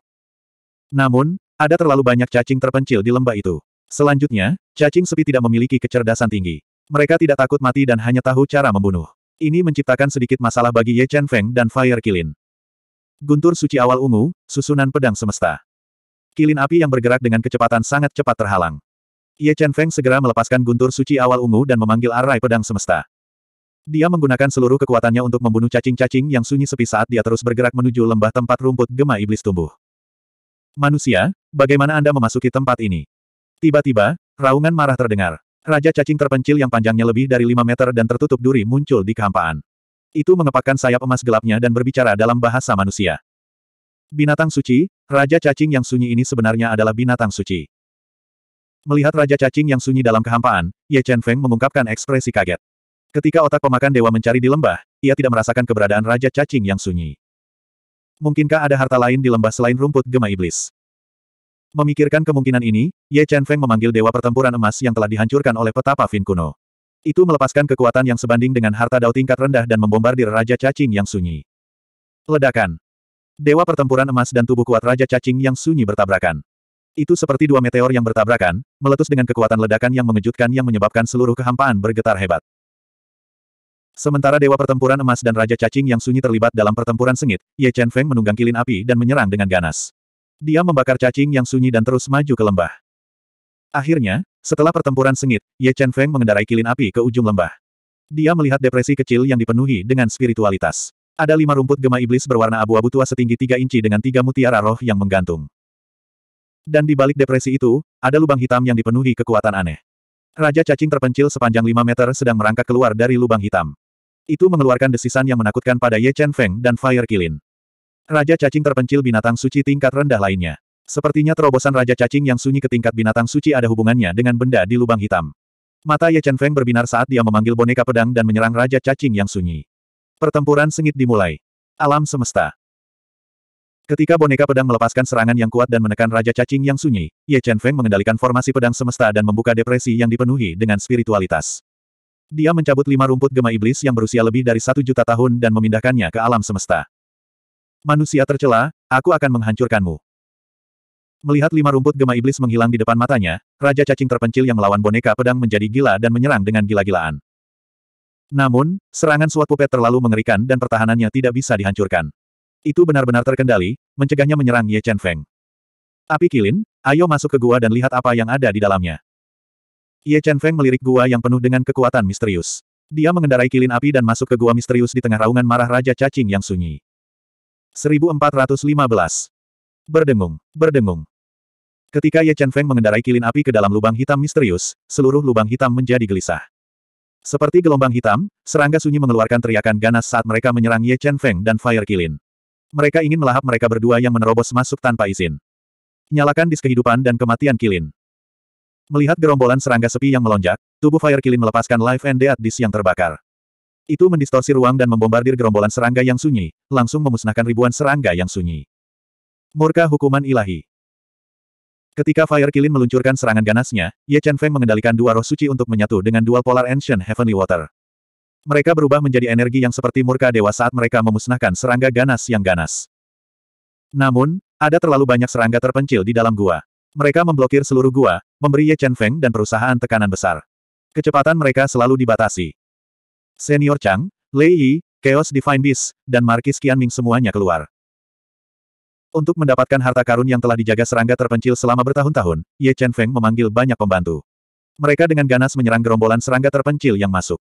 Namun, ada terlalu banyak cacing terpencil di lembah itu. Selanjutnya, cacing sepi tidak memiliki kecerdasan tinggi. Mereka tidak takut mati dan hanya tahu cara membunuh. Ini menciptakan sedikit masalah bagi Ye Chen Feng dan Fire Kilin. Guntur suci awal ungu, susunan pedang semesta. Kilin api yang bergerak dengan kecepatan sangat cepat terhalang. Ye Chen Feng segera melepaskan guntur suci awal ungu dan memanggil arai pedang semesta. Dia menggunakan seluruh kekuatannya untuk membunuh cacing-cacing yang sunyi sepi saat dia terus bergerak menuju lembah tempat rumput gema iblis tumbuh. Manusia, bagaimana Anda memasuki tempat ini? Tiba-tiba, raungan marah terdengar. Raja cacing terpencil yang panjangnya lebih dari 5 meter dan tertutup duri muncul di kehampaan. Itu mengepakkan sayap emas gelapnya dan berbicara dalam bahasa manusia. Binatang suci, Raja cacing yang sunyi ini sebenarnya adalah binatang suci. Melihat Raja cacing yang sunyi dalam kehampaan, Ye Chen Feng mengungkapkan ekspresi kaget. Ketika otak pemakan dewa mencari di lembah, ia tidak merasakan keberadaan Raja cacing yang sunyi. Mungkinkah ada harta lain di lembah selain rumput gema iblis? Memikirkan kemungkinan ini, Ye Chen Feng memanggil Dewa Pertempuran Emas yang telah dihancurkan oleh petapa Fin kuno. Itu melepaskan kekuatan yang sebanding dengan harta dao tingkat rendah dan membombardir Raja Cacing yang sunyi. Ledakan. Dewa Pertempuran Emas dan tubuh kuat Raja Cacing yang sunyi bertabrakan. Itu seperti dua meteor yang bertabrakan, meletus dengan kekuatan ledakan yang mengejutkan yang menyebabkan seluruh kehampaan bergetar hebat. Sementara Dewa Pertempuran Emas dan Raja Cacing yang sunyi terlibat dalam pertempuran sengit, Ye Chen Feng menunggang kilin api dan menyerang dengan ganas. Dia membakar cacing yang sunyi dan terus maju ke lembah. Akhirnya, setelah pertempuran sengit, Ye Chen Feng mengendarai kilin api ke ujung lembah. Dia melihat depresi kecil yang dipenuhi dengan spiritualitas. Ada lima rumput gema iblis berwarna abu-abu tua setinggi tiga inci dengan tiga mutiara roh yang menggantung. Dan di balik depresi itu, ada lubang hitam yang dipenuhi kekuatan aneh. Raja cacing terpencil sepanjang lima meter sedang merangkak keluar dari lubang hitam. Itu mengeluarkan desisan yang menakutkan pada Ye Chen Feng dan Fire Kilin. Raja cacing terpencil binatang suci tingkat rendah lainnya. Sepertinya terobosan Raja Cacing yang sunyi ke tingkat binatang suci ada hubungannya dengan benda di lubang hitam. Mata Ye Chen Feng berbinar saat dia memanggil boneka pedang dan menyerang Raja Cacing yang sunyi. Pertempuran sengit dimulai. Alam semesta. Ketika boneka pedang melepaskan serangan yang kuat dan menekan Raja Cacing yang sunyi, Ye Chen Feng mengendalikan formasi pedang semesta dan membuka depresi yang dipenuhi dengan spiritualitas. Dia mencabut lima rumput gema iblis yang berusia lebih dari satu juta tahun dan memindahkannya ke alam semesta. Manusia tercela, aku akan menghancurkanmu. Melihat lima rumput gema iblis menghilang di depan matanya, Raja Cacing terpencil yang melawan boneka pedang menjadi gila dan menyerang dengan gila-gilaan. Namun, serangan suat pupet terlalu mengerikan dan pertahanannya tidak bisa dihancurkan. Itu benar-benar terkendali, mencegahnya menyerang Ye Chen Feng. Api kilin, ayo masuk ke gua dan lihat apa yang ada di dalamnya. Ye Chen Feng melirik gua yang penuh dengan kekuatan misterius. Dia mengendarai kilin api dan masuk ke gua misterius di tengah raungan marah Raja Cacing yang sunyi. 1415. Berdengung, berdengung. Ketika Ye Chen Feng mengendarai kilin api ke dalam lubang hitam misterius, seluruh lubang hitam menjadi gelisah. Seperti gelombang hitam, serangga sunyi mengeluarkan teriakan ganas saat mereka menyerang Ye Chen Feng dan Fire Kilin. Mereka ingin melahap mereka berdua yang menerobos masuk tanpa izin. Nyalakan dis kehidupan dan kematian Kilin. Melihat gerombolan serangga sepi yang melonjak, tubuh Fire Kilin melepaskan Life and Death Dis yang terbakar. Itu mendistorsi ruang dan membombardir gerombolan serangga yang sunyi, langsung memusnahkan ribuan serangga yang sunyi. Murka hukuman ilahi. Ketika Fire Kilin meluncurkan serangan ganasnya, Ye Chen Feng mengendalikan dua roh suci untuk menyatu dengan dual polar ancient heavenly water. Mereka berubah menjadi energi yang seperti murka dewa saat mereka memusnahkan serangga ganas yang ganas. Namun, ada terlalu banyak serangga terpencil di dalam gua. Mereka memblokir seluruh gua, memberi Ye Chen Feng dan perusahaan tekanan besar. Kecepatan mereka selalu dibatasi. Senior Chang, Lei Yi, Chaos Divine Beast, dan Markis Qianming semuanya keluar. Untuk mendapatkan harta karun yang telah dijaga serangga terpencil selama bertahun-tahun, Ye Chen Feng memanggil banyak pembantu. Mereka dengan ganas menyerang gerombolan serangga terpencil yang masuk.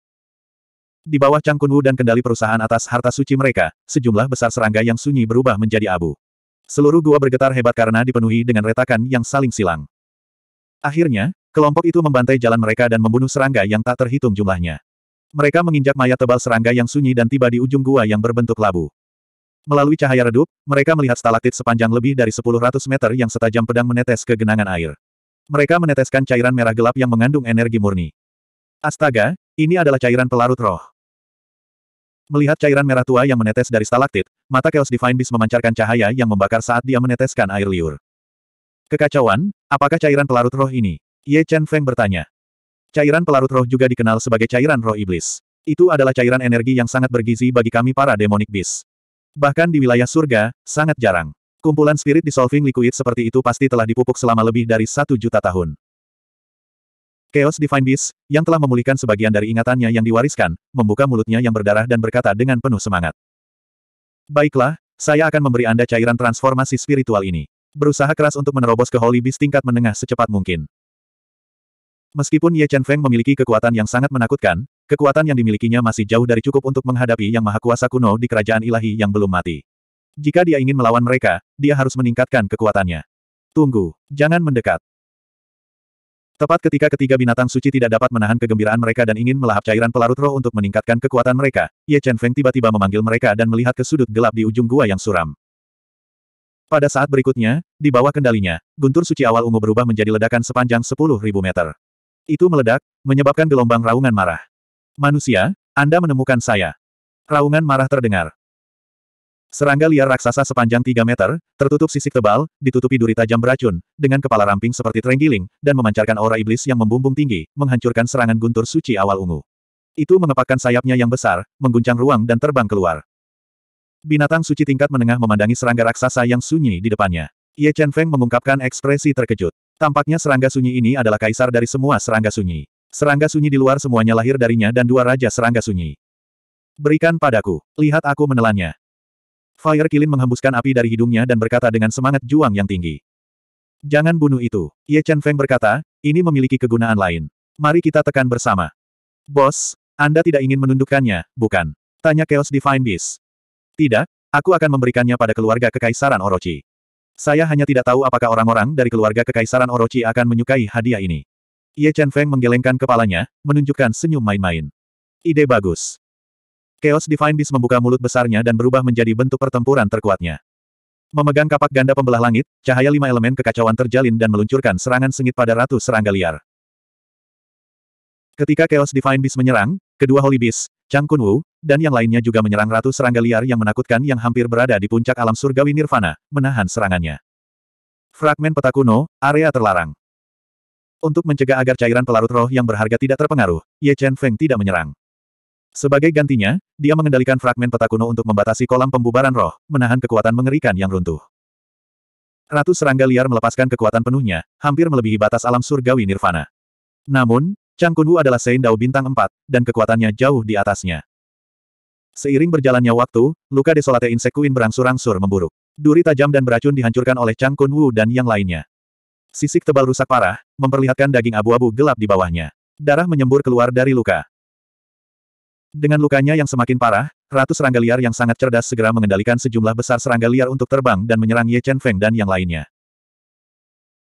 Di bawah Chang Kunwu dan kendali perusahaan atas harta suci mereka, sejumlah besar serangga yang sunyi berubah menjadi abu. Seluruh gua bergetar hebat karena dipenuhi dengan retakan yang saling silang. Akhirnya, kelompok itu membantai jalan mereka dan membunuh serangga yang tak terhitung jumlahnya. Mereka menginjak mayat tebal serangga yang sunyi dan tiba di ujung gua yang berbentuk labu. Melalui cahaya redup, mereka melihat stalaktit sepanjang lebih dari 1000 meter yang setajam pedang menetes ke genangan air. Mereka meneteskan cairan merah gelap yang mengandung energi murni. Astaga, ini adalah cairan pelarut roh. Melihat cairan merah tua yang menetes dari stalaktit, mata Chaos Divine Beast memancarkan cahaya yang membakar saat dia meneteskan air liur. Kekacauan, apakah cairan pelarut roh ini? Ye Chen Feng bertanya. Cairan pelarut roh juga dikenal sebagai cairan roh iblis. Itu adalah cairan energi yang sangat bergizi bagi kami para demonic beast. Bahkan di wilayah surga, sangat jarang. Kumpulan spirit dissolving liquid seperti itu pasti telah dipupuk selama lebih dari satu juta tahun. Chaos Divine Beast, yang telah memulihkan sebagian dari ingatannya yang diwariskan, membuka mulutnya yang berdarah dan berkata dengan penuh semangat. Baiklah, saya akan memberi Anda cairan transformasi spiritual ini. Berusaha keras untuk menerobos ke Holy Beast tingkat menengah secepat mungkin. Meskipun Ye Chen Feng memiliki kekuatan yang sangat menakutkan, kekuatan yang dimilikinya masih jauh dari cukup untuk menghadapi yang maha kuasa kuno di kerajaan ilahi yang belum mati. Jika dia ingin melawan mereka, dia harus meningkatkan kekuatannya. Tunggu, jangan mendekat. Tepat ketika ketiga binatang suci tidak dapat menahan kegembiraan mereka dan ingin melahap cairan pelarut roh untuk meningkatkan kekuatan mereka, Ye Chen Feng tiba-tiba memanggil mereka dan melihat ke sudut gelap di ujung gua yang suram. Pada saat berikutnya, di bawah kendalinya, guntur suci awal ungu berubah menjadi ledakan sepanjang 10.000 meter. Itu meledak, menyebabkan gelombang raungan marah. Manusia, Anda menemukan saya. Raungan marah terdengar. Serangga liar raksasa sepanjang 3 meter, tertutup sisik tebal, ditutupi duri tajam beracun, dengan kepala ramping seperti terenggiling, dan memancarkan aura iblis yang membumbung tinggi, menghancurkan serangan guntur suci awal ungu. Itu mengepakkan sayapnya yang besar, mengguncang ruang dan terbang keluar. Binatang suci tingkat menengah memandangi serangga raksasa yang sunyi di depannya. Ye Chen Feng mengungkapkan ekspresi terkejut. Tampaknya serangga sunyi ini adalah kaisar dari semua serangga sunyi. Serangga sunyi di luar semuanya lahir darinya dan dua raja serangga sunyi. Berikan padaku. Lihat aku menelannya. Fire Kilin menghembuskan api dari hidungnya dan berkata dengan semangat juang yang tinggi. Jangan bunuh itu. Ye Chen Feng berkata, ini memiliki kegunaan lain. Mari kita tekan bersama. Bos, Anda tidak ingin menundukkannya, bukan? Tanya Chaos Divine Beast. Tidak, aku akan memberikannya pada keluarga Kekaisaran Orochi. Saya hanya tidak tahu apakah orang-orang dari keluarga Kekaisaran Orochi akan menyukai hadiah ini. Ye Chen Feng menggelengkan kepalanya, menunjukkan senyum main-main. Ide bagus. Chaos Divine Beast membuka mulut besarnya dan berubah menjadi bentuk pertempuran terkuatnya. Memegang kapak ganda pembelah langit, cahaya lima elemen kekacauan terjalin dan meluncurkan serangan sengit pada ratu serangga liar. Ketika Chaos Divine Beast menyerang, kedua Holy Beast, Chang Kunwu, dan yang lainnya juga menyerang ratu serangga liar yang menakutkan yang hampir berada di puncak alam surgawi nirvana, menahan serangannya. Fragmen peta kuno, area terlarang. Untuk mencegah agar cairan pelarut roh yang berharga tidak terpengaruh, Ye Chen Feng tidak menyerang. Sebagai gantinya, dia mengendalikan fragmen peta kuno untuk membatasi kolam pembubaran roh, menahan kekuatan mengerikan yang runtuh. Ratu serangga liar melepaskan kekuatan penuhnya, hampir melebihi batas alam surgawi nirvana. Namun, Chang Kunwu adalah Sein Dao bintang 4, dan kekuatannya jauh di atasnya. Seiring berjalannya waktu, luka desolate insekuin berangsur-angsur memburuk. Duri tajam dan beracun dihancurkan oleh Chang Kunwu dan yang lainnya. Sisik tebal rusak parah, memperlihatkan daging abu-abu gelap di bawahnya. Darah menyembur keluar dari luka. Dengan lukanya yang semakin parah, ratus serangga liar yang sangat cerdas segera mengendalikan sejumlah besar serangga liar untuk terbang dan menyerang Ye Chen Feng dan yang lainnya.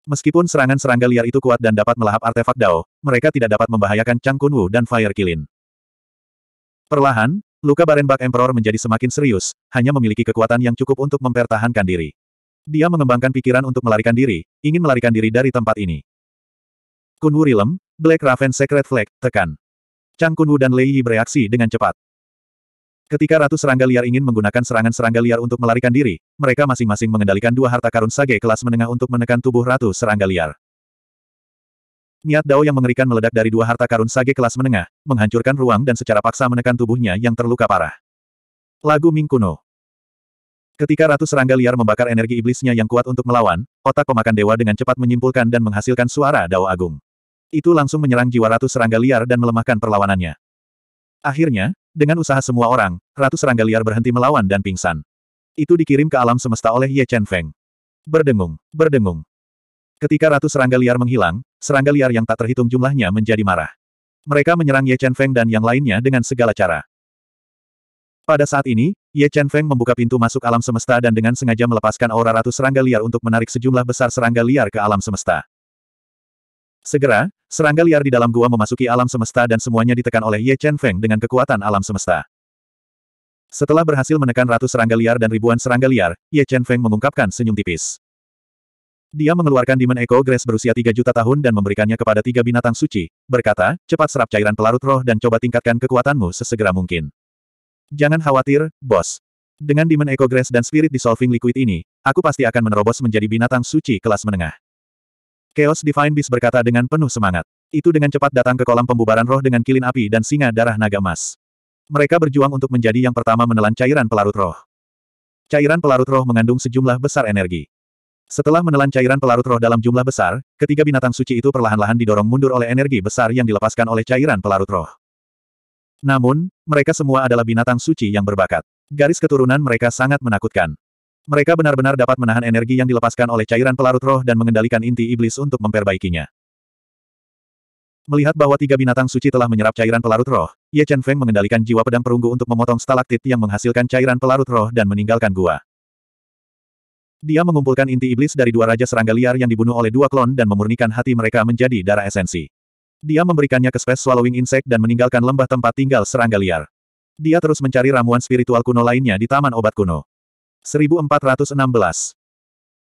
Meskipun serangan serangga liar itu kuat dan dapat melahap artefak Dao, mereka tidak dapat membahayakan Chang Kunwu dan Fire Kilin. Perlahan, luka Barenbak Emperor menjadi semakin serius, hanya memiliki kekuatan yang cukup untuk mempertahankan diri. Dia mengembangkan pikiran untuk melarikan diri, ingin melarikan diri dari tempat ini. Kunwu Rilem, Black Raven Secret Flag, tekan. Chang Kunwu dan Lei Yi bereaksi dengan cepat. Ketika Ratu Serangga Liar ingin menggunakan serangan serangga liar untuk melarikan diri, mereka masing-masing mengendalikan dua harta karun sage kelas menengah untuk menekan tubuh Ratu Serangga Liar. Niat Dao yang mengerikan meledak dari dua harta karun sage kelas menengah, menghancurkan ruang dan secara paksa menekan tubuhnya yang terluka parah. Lagu Ming Kuno Ketika Ratu Serangga Liar membakar energi iblisnya yang kuat untuk melawan, otak pemakan dewa dengan cepat menyimpulkan dan menghasilkan suara Dao Agung. Itu langsung menyerang jiwa Ratu Serangga Liar dan melemahkan perlawanannya. Akhirnya, dengan usaha semua orang, ratu serangga liar berhenti melawan dan pingsan. Itu dikirim ke alam semesta oleh Ye Chen Feng. Berdengung, berdengung. Ketika ratu serangga liar menghilang, serangga liar yang tak terhitung jumlahnya menjadi marah. Mereka menyerang Ye Chen Feng dan yang lainnya dengan segala cara. Pada saat ini, Ye Chen Feng membuka pintu masuk alam semesta dan dengan sengaja melepaskan aura ratu serangga liar untuk menarik sejumlah besar serangga liar ke alam semesta. Segera, serangga liar di dalam gua memasuki alam semesta dan semuanya ditekan oleh Ye Chen Feng dengan kekuatan alam semesta. Setelah berhasil menekan ratus serangga liar dan ribuan serangga liar, Ye Chen Feng mengungkapkan senyum tipis. Dia mengeluarkan Demon Echo Grace berusia 3 juta tahun dan memberikannya kepada tiga binatang suci, berkata, cepat serap cairan pelarut roh dan coba tingkatkan kekuatanmu sesegera mungkin. Jangan khawatir, bos. Dengan Demon Echo Grace dan Spirit Dissolving Liquid ini, aku pasti akan menerobos menjadi binatang suci kelas menengah. Chaos Divine Beast berkata dengan penuh semangat. Itu dengan cepat datang ke kolam pembubaran roh dengan kilin api dan singa darah naga emas. Mereka berjuang untuk menjadi yang pertama menelan cairan pelarut roh. Cairan pelarut roh mengandung sejumlah besar energi. Setelah menelan cairan pelarut roh dalam jumlah besar, ketiga binatang suci itu perlahan-lahan didorong mundur oleh energi besar yang dilepaskan oleh cairan pelarut roh. Namun, mereka semua adalah binatang suci yang berbakat. Garis keturunan mereka sangat menakutkan. Mereka benar-benar dapat menahan energi yang dilepaskan oleh cairan pelarut roh dan mengendalikan inti iblis untuk memperbaikinya. Melihat bahwa tiga binatang suci telah menyerap cairan pelarut roh, Ye Chen Feng mengendalikan jiwa pedang perunggu untuk memotong stalaktit yang menghasilkan cairan pelarut roh dan meninggalkan gua. Dia mengumpulkan inti iblis dari dua raja serangga liar yang dibunuh oleh dua klon dan memurnikan hati mereka menjadi darah esensi. Dia memberikannya ke space swallowing insect dan meninggalkan lembah tempat tinggal serangga liar. Dia terus mencari ramuan spiritual kuno lainnya di taman obat kuno. 1416.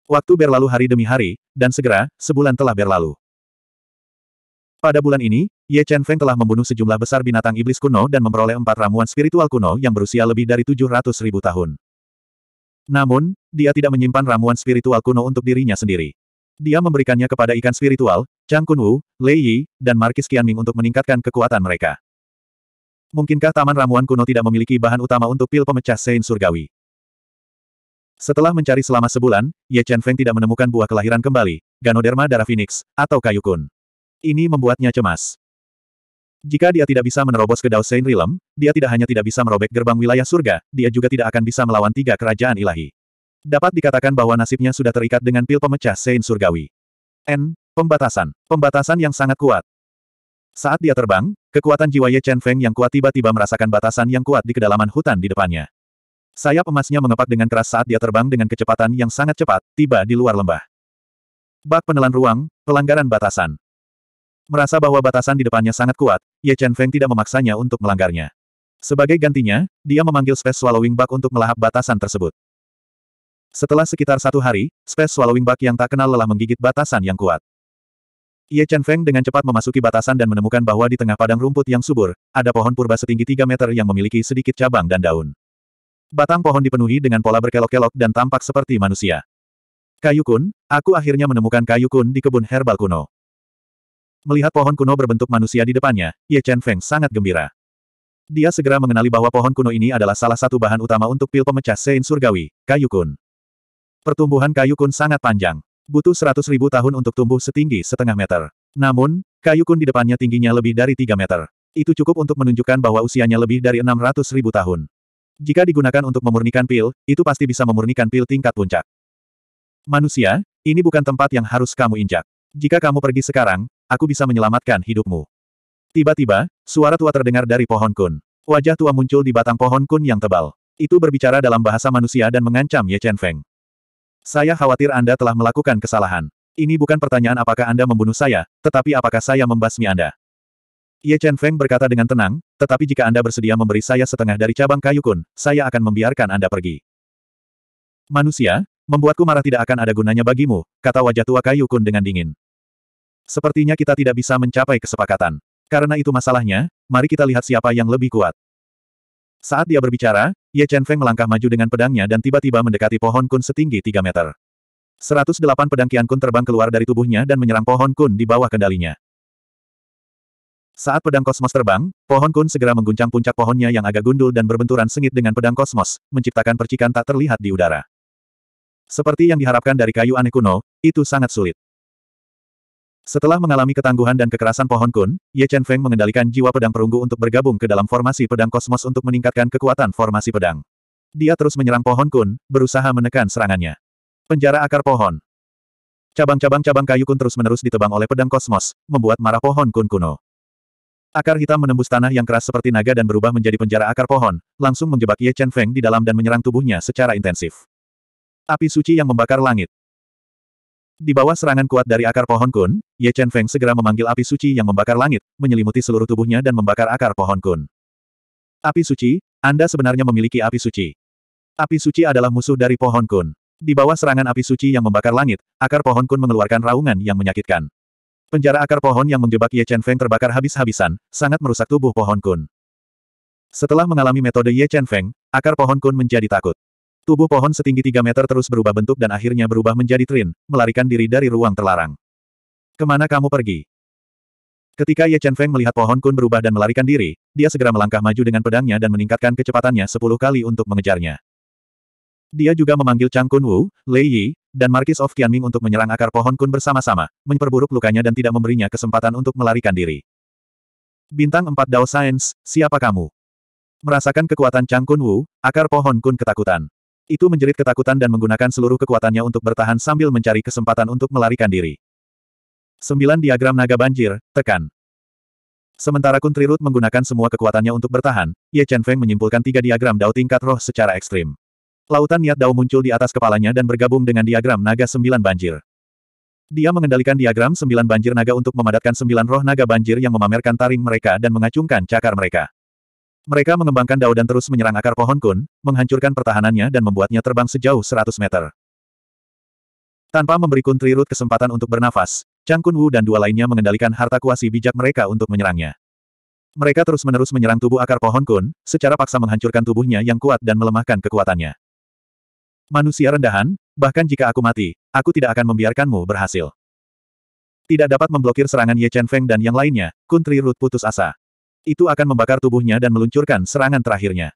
Waktu berlalu hari demi hari, dan segera, sebulan telah berlalu. Pada bulan ini, Ye Chen Feng telah membunuh sejumlah besar binatang iblis kuno dan memperoleh empat ramuan spiritual kuno yang berusia lebih dari 700 ribu tahun. Namun, dia tidak menyimpan ramuan spiritual kuno untuk dirinya sendiri. Dia memberikannya kepada ikan spiritual, Chang Kun Wu, Lei Yi, dan Markis Qianming untuk meningkatkan kekuatan mereka. Mungkinkah Taman Ramuan Kuno tidak memiliki bahan utama untuk pil pemecah sein surgawi? Setelah mencari selama sebulan, Ye Chen Feng tidak menemukan buah kelahiran kembali, Ganoderma darah Phoenix, atau kayu kun. Ini membuatnya cemas. Jika dia tidak bisa menerobos ke Sein Realm, dia tidak hanya tidak bisa merobek gerbang wilayah surga, dia juga tidak akan bisa melawan tiga kerajaan ilahi. Dapat dikatakan bahwa nasibnya sudah terikat dengan pil pemecah Sein Surgawi. N. Pembatasan. Pembatasan yang sangat kuat. Saat dia terbang, kekuatan jiwa Ye Chen Feng yang kuat tiba-tiba merasakan batasan yang kuat di kedalaman hutan di depannya. Sayap emasnya mengepak dengan keras saat dia terbang dengan kecepatan yang sangat cepat, tiba di luar lembah. Bak penelan ruang, pelanggaran batasan. Merasa bahwa batasan di depannya sangat kuat, Ye Chen Feng tidak memaksanya untuk melanggarnya. Sebagai gantinya, dia memanggil Space Swallowing bak untuk melahap batasan tersebut. Setelah sekitar satu hari, Space Swallowing bak yang tak kenal lelah menggigit batasan yang kuat. Ye Chen Feng dengan cepat memasuki batasan dan menemukan bahwa di tengah padang rumput yang subur, ada pohon purba setinggi 3 meter yang memiliki sedikit cabang dan daun. Batang pohon dipenuhi dengan pola berkelok-kelok dan tampak seperti manusia. Kayu-kun, aku akhirnya menemukan kayu-kun di kebun herbal kuno. Melihat pohon kuno berbentuk manusia di depannya, Ye Chen Feng sangat gembira. Dia segera mengenali bahwa pohon kuno ini adalah salah satu bahan utama untuk pil pemecah sein surgawi, kayu kun. Pertumbuhan kayu kun sangat panjang. Butuh 100 ribu tahun untuk tumbuh setinggi setengah meter. Namun, kayu kun di depannya tingginya lebih dari tiga meter. Itu cukup untuk menunjukkan bahwa usianya lebih dari 600 ribu tahun. Jika digunakan untuk memurnikan pil, itu pasti bisa memurnikan pil tingkat puncak. Manusia, ini bukan tempat yang harus kamu injak. Jika kamu pergi sekarang, aku bisa menyelamatkan hidupmu. Tiba-tiba, suara tua terdengar dari pohon kun. Wajah tua muncul di batang pohon kun yang tebal. Itu berbicara dalam bahasa manusia dan mengancam Ye Chen Feng. Saya khawatir Anda telah melakukan kesalahan. Ini bukan pertanyaan apakah Anda membunuh saya, tetapi apakah saya membasmi Anda. Ye Chen Feng berkata dengan tenang, tetapi jika Anda bersedia memberi saya setengah dari cabang kayu kun, saya akan membiarkan Anda pergi. Manusia, membuatku marah tidak akan ada gunanya bagimu, kata wajah tua kayu kun dengan dingin. Sepertinya kita tidak bisa mencapai kesepakatan. Karena itu masalahnya, mari kita lihat siapa yang lebih kuat. Saat dia berbicara, Ye Chen Feng melangkah maju dengan pedangnya dan tiba-tiba mendekati pohon kun setinggi 3 meter. 108 pedang kian Kun terbang keluar dari tubuhnya dan menyerang pohon kun di bawah kendalinya. Saat pedang kosmos terbang, pohon kun segera mengguncang puncak pohonnya yang agak gundul dan berbenturan sengit dengan pedang kosmos, menciptakan percikan tak terlihat di udara. Seperti yang diharapkan dari kayu aneh kuno, itu sangat sulit. Setelah mengalami ketangguhan dan kekerasan pohon kun, Ye Chen Feng mengendalikan jiwa pedang perunggu untuk bergabung ke dalam formasi pedang kosmos untuk meningkatkan kekuatan formasi pedang. Dia terus menyerang pohon kun, berusaha menekan serangannya. Penjara akar pohon. Cabang-cabang cabang kayu kun terus-menerus ditebang oleh pedang kosmos, membuat marah pohon kun kuno. Akar hitam menembus tanah yang keras seperti naga dan berubah menjadi penjara akar pohon, langsung menjebak Ye Chen Feng di dalam dan menyerang tubuhnya secara intensif. Api suci yang membakar langit. Di bawah serangan kuat dari akar pohon kun, Ye Chen Feng segera memanggil api suci yang membakar langit, menyelimuti seluruh tubuhnya dan membakar akar pohon kun. Api suci, Anda sebenarnya memiliki api suci. Api suci adalah musuh dari pohon kun. Di bawah serangan api suci yang membakar langit, akar pohon kun mengeluarkan raungan yang menyakitkan. Penjara akar pohon yang menjebak Ye Chen Feng terbakar habis-habisan, sangat merusak tubuh pohon kun. Setelah mengalami metode Ye Chen Feng, akar pohon kun menjadi takut. Tubuh pohon setinggi 3 meter terus berubah bentuk dan akhirnya berubah menjadi Trin, melarikan diri dari ruang terlarang. Kemana kamu pergi? Ketika Ye Chen Feng melihat pohon kun berubah dan melarikan diri, dia segera melangkah maju dengan pedangnya dan meningkatkan kecepatannya 10 kali untuk mengejarnya. Dia juga memanggil Chang Kun Wu, Lei Yi, dan Markis of Qianming untuk menyerang akar pohon kun bersama-sama, memperburuk lukanya dan tidak memberinya kesempatan untuk melarikan diri. Bintang 4 Dao Science, siapa kamu? Merasakan kekuatan Chang Kun Wu, akar pohon kun ketakutan. Itu menjerit ketakutan dan menggunakan seluruh kekuatannya untuk bertahan sambil mencari kesempatan untuk melarikan diri. 9 diagram naga banjir, tekan. Sementara Kun Trirut menggunakan semua kekuatannya untuk bertahan, Ye Chen Feng menyimpulkan tiga diagram Dao tingkat roh secara ekstrim. Lautan niat Dao muncul di atas kepalanya dan bergabung dengan diagram naga sembilan banjir. Dia mengendalikan diagram sembilan banjir naga untuk memadatkan sembilan roh naga banjir yang memamerkan taring mereka dan mengacungkan cakar mereka. Mereka mengembangkan Dao dan terus menyerang akar pohon kun, menghancurkan pertahanannya dan membuatnya terbang sejauh 100 meter. Tanpa memberi Kun Trirut kesempatan untuk bernafas, Chang Kun Wu dan dua lainnya mengendalikan harta kuasi bijak mereka untuk menyerangnya. Mereka terus-menerus menyerang tubuh akar pohon kun, secara paksa menghancurkan tubuhnya yang kuat dan melemahkan kekuatannya. Manusia rendahan, bahkan jika aku mati, aku tidak akan membiarkanmu berhasil. Tidak dapat memblokir serangan Ye Chen Feng dan yang lainnya, Kuntri Root putus asa. Itu akan membakar tubuhnya dan meluncurkan serangan terakhirnya.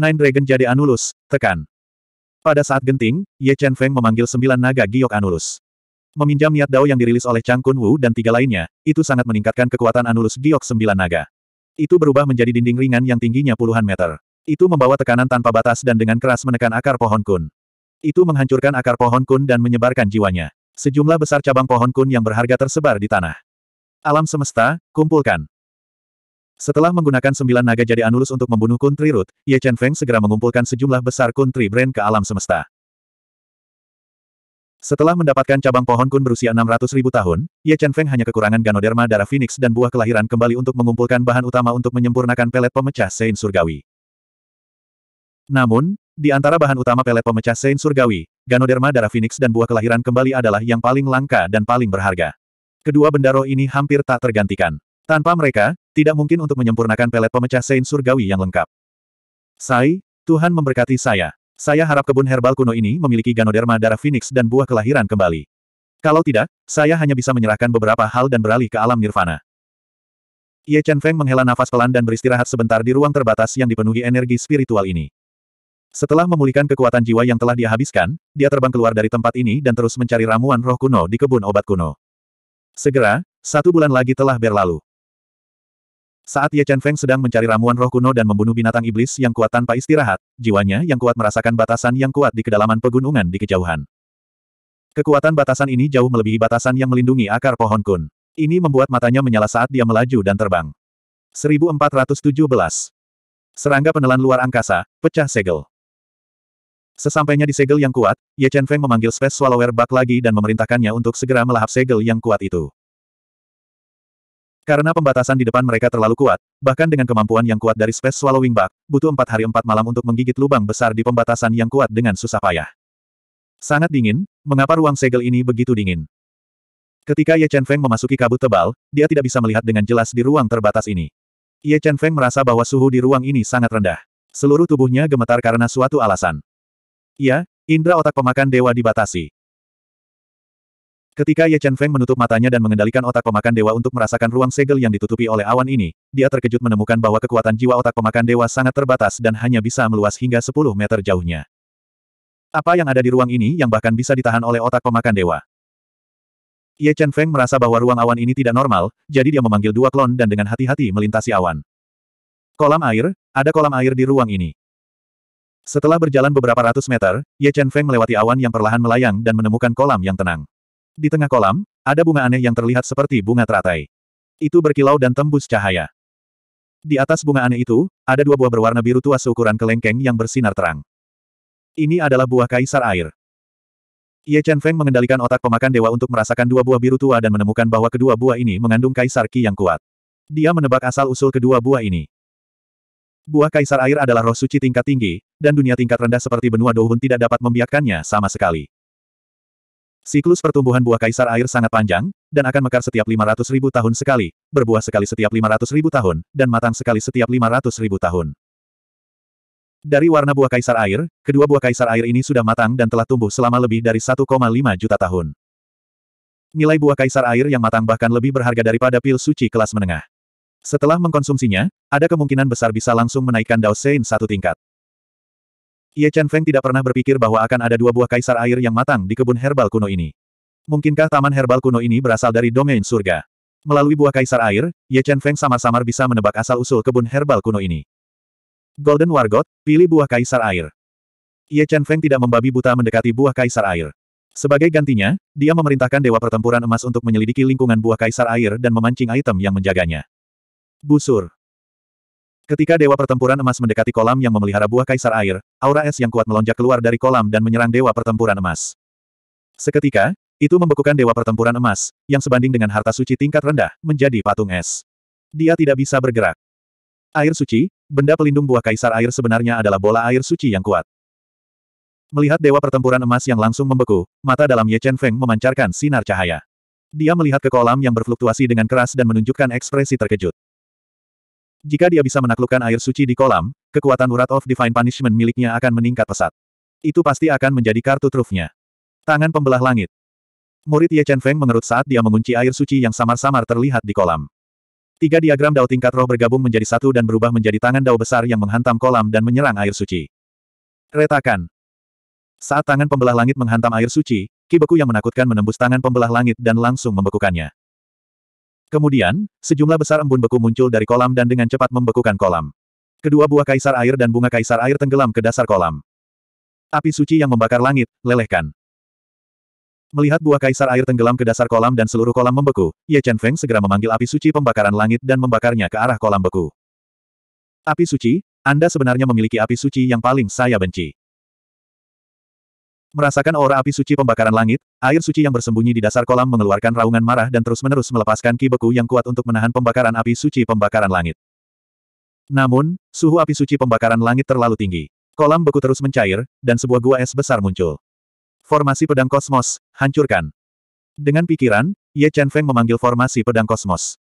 Nine Dragon jadi Anulus, tekan. Pada saat genting, Ye Chen Feng memanggil sembilan naga giok Anulus. Meminjam niat Dao yang dirilis oleh Chang Kun Wu dan tiga lainnya, itu sangat meningkatkan kekuatan Anulus giok sembilan naga. Itu berubah menjadi dinding ringan yang tingginya puluhan meter. Itu membawa tekanan tanpa batas dan dengan keras menekan akar pohon kun. Itu menghancurkan akar pohon kun dan menyebarkan jiwanya. Sejumlah besar cabang pohon kun yang berharga tersebar di tanah. Alam semesta, kumpulkan. Setelah menggunakan sembilan naga jadi Anulus untuk membunuh kun tri root, Ye Chen Feng segera mengumpulkan sejumlah besar kun tri brand ke alam semesta. Setelah mendapatkan cabang pohon kun berusia 600 ribu tahun, Ye Chen Feng hanya kekurangan ganoderma darah phoenix dan buah kelahiran kembali untuk mengumpulkan bahan utama untuk menyempurnakan pelet pemecah sein surgawi. Namun, di antara bahan utama pelet pemecah Saint Surgawi, Ganoderma darah Phoenix dan buah kelahiran kembali adalah yang paling langka dan paling berharga. Kedua benda roh ini hampir tak tergantikan. Tanpa mereka, tidak mungkin untuk menyempurnakan pelet pemecah Saint Surgawi yang lengkap. Sai, Tuhan memberkati saya. Saya harap kebun herbal kuno ini memiliki Ganoderma darah Phoenix dan buah kelahiran kembali. Kalau tidak, saya hanya bisa menyerahkan beberapa hal dan beralih ke alam nirvana. Ye Chen Feng menghela nafas pelan dan beristirahat sebentar di ruang terbatas yang dipenuhi energi spiritual ini. Setelah memulihkan kekuatan jiwa yang telah dia habiskan, dia terbang keluar dari tempat ini dan terus mencari ramuan roh kuno di kebun obat kuno. Segera, satu bulan lagi telah berlalu. Saat Ye Chen Feng sedang mencari ramuan roh kuno dan membunuh binatang iblis yang kuat tanpa istirahat, jiwanya yang kuat merasakan batasan yang kuat di kedalaman pegunungan di kejauhan. Kekuatan batasan ini jauh melebihi batasan yang melindungi akar pohon kun. Ini membuat matanya menyala saat dia melaju dan terbang. 1417. Serangga penelan luar angkasa, pecah segel. Sesampainya di segel yang kuat, Ye Chen Feng memanggil Space Swallower Bug lagi dan memerintahkannya untuk segera melahap segel yang kuat itu. Karena pembatasan di depan mereka terlalu kuat, bahkan dengan kemampuan yang kuat dari Space Swallowing Bug, butuh empat hari empat malam untuk menggigit lubang besar di pembatasan yang kuat dengan susah payah. Sangat dingin, mengapa ruang segel ini begitu dingin? Ketika Ye Chen Feng memasuki kabut tebal, dia tidak bisa melihat dengan jelas di ruang terbatas ini. Ye Chen Feng merasa bahwa suhu di ruang ini sangat rendah. Seluruh tubuhnya gemetar karena suatu alasan. Ya, indera otak pemakan dewa dibatasi. Ketika Ye Chen Feng menutup matanya dan mengendalikan otak pemakan dewa untuk merasakan ruang segel yang ditutupi oleh awan ini, dia terkejut menemukan bahwa kekuatan jiwa otak pemakan dewa sangat terbatas dan hanya bisa meluas hingga 10 meter jauhnya. Apa yang ada di ruang ini yang bahkan bisa ditahan oleh otak pemakan dewa? Ye Chen Feng merasa bahwa ruang awan ini tidak normal, jadi dia memanggil dua klon dan dengan hati-hati melintasi awan. Kolam air, ada kolam air di ruang ini. Setelah berjalan beberapa ratus meter, Ye Chen Feng melewati awan yang perlahan melayang dan menemukan kolam yang tenang. Di tengah kolam, ada bunga aneh yang terlihat seperti bunga teratai. Itu berkilau dan tembus cahaya. Di atas bunga aneh itu, ada dua buah berwarna biru tua seukuran kelengkeng yang bersinar terang. Ini adalah buah kaisar air. Ye Chen Feng mengendalikan otak pemakan dewa untuk merasakan dua buah biru tua dan menemukan bahwa kedua buah ini mengandung kaisar Qi yang kuat. Dia menebak asal-usul kedua buah ini. Buah kaisar air adalah roh suci tingkat tinggi, dan dunia tingkat rendah seperti benua Douhun tidak dapat membiarkannya sama sekali. Siklus pertumbuhan buah kaisar air sangat panjang, dan akan mekar setiap 500 ribu tahun sekali, berbuah sekali setiap 500 ribu tahun, dan matang sekali setiap 500 ribu tahun. Dari warna buah kaisar air, kedua buah kaisar air ini sudah matang dan telah tumbuh selama lebih dari 1,5 juta tahun. Nilai buah kaisar air yang matang bahkan lebih berharga daripada pil suci kelas menengah. Setelah mengkonsumsinya, ada kemungkinan besar bisa langsung menaikkan Dao Sein satu tingkat. Ye Chen Feng tidak pernah berpikir bahwa akan ada dua buah kaisar air yang matang di kebun herbal kuno ini. Mungkinkah taman herbal kuno ini berasal dari domain surga? Melalui buah kaisar air, Ye Chen Feng samar-samar bisa menebak asal-usul kebun herbal kuno ini. Golden Wargot, pilih buah kaisar air. Ye Chen Feng tidak membabi buta mendekati buah kaisar air. Sebagai gantinya, dia memerintahkan Dewa Pertempuran Emas untuk menyelidiki lingkungan buah kaisar air dan memancing item yang menjaganya. Busur. Ketika Dewa Pertempuran Emas mendekati kolam yang memelihara buah kaisar air, aura es yang kuat melonjak keluar dari kolam dan menyerang Dewa Pertempuran Emas. Seketika, itu membekukan Dewa Pertempuran Emas, yang sebanding dengan harta suci tingkat rendah, menjadi patung es. Dia tidak bisa bergerak. Air suci, benda pelindung buah kaisar air sebenarnya adalah bola air suci yang kuat. Melihat Dewa Pertempuran Emas yang langsung membeku, mata dalam Ye Chen Feng memancarkan sinar cahaya. Dia melihat ke kolam yang berfluktuasi dengan keras dan menunjukkan ekspresi terkejut. Jika dia bisa menaklukkan air suci di kolam, kekuatan urat of Divine Punishment miliknya akan meningkat pesat. Itu pasti akan menjadi kartu trufnya. Tangan pembelah langit. Murid Ye Chen Feng mengerut saat dia mengunci air suci yang samar-samar terlihat di kolam. Tiga diagram dao tingkat roh bergabung menjadi satu dan berubah menjadi tangan dao besar yang menghantam kolam dan menyerang air suci. Retakan. Saat tangan pembelah langit menghantam air suci, kibeku yang menakutkan menembus tangan pembelah langit dan langsung membekukannya. Kemudian, sejumlah besar embun beku muncul dari kolam dan dengan cepat membekukan kolam. Kedua buah kaisar air dan bunga kaisar air tenggelam ke dasar kolam. Api suci yang membakar langit, lelehkan. Melihat buah kaisar air tenggelam ke dasar kolam dan seluruh kolam membeku, Ye Chen Feng segera memanggil api suci pembakaran langit dan membakarnya ke arah kolam beku. Api suci, Anda sebenarnya memiliki api suci yang paling saya benci. Merasakan aura api suci pembakaran langit, air suci yang bersembunyi di dasar kolam mengeluarkan raungan marah dan terus-menerus melepaskan ki beku yang kuat untuk menahan pembakaran api suci pembakaran langit. Namun, suhu api suci pembakaran langit terlalu tinggi. Kolam beku terus mencair, dan sebuah gua es besar muncul. Formasi pedang kosmos, hancurkan. Dengan pikiran, Ye Chen Feng memanggil formasi pedang kosmos.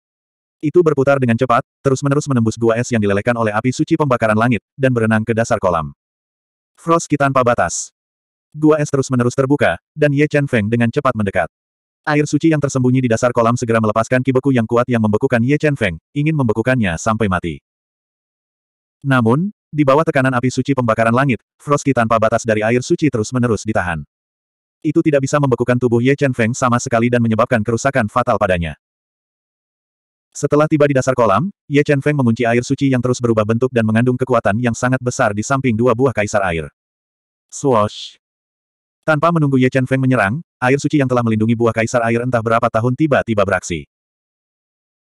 Itu berputar dengan cepat, terus-menerus menembus gua es yang dilelehkan oleh api suci pembakaran langit, dan berenang ke dasar kolam. Frost tanpa batas. Gua es terus-menerus terbuka, dan Ye Chen Feng dengan cepat mendekat. Air suci yang tersembunyi di dasar kolam segera melepaskan kibeku yang kuat yang membekukan Ye Chen Feng, ingin membekukannya sampai mati. Namun, di bawah tekanan api suci pembakaran langit, Frosty tanpa batas dari air suci terus-menerus ditahan. Itu tidak bisa membekukan tubuh Ye Chen Feng sama sekali dan menyebabkan kerusakan fatal padanya. Setelah tiba di dasar kolam, Ye Chen Feng mengunci air suci yang terus berubah bentuk dan mengandung kekuatan yang sangat besar di samping dua buah kaisar air. Swoosh! Tanpa menunggu Ye Chen Feng menyerang, air suci yang telah melindungi buah kaisar air entah berapa tahun tiba-tiba beraksi.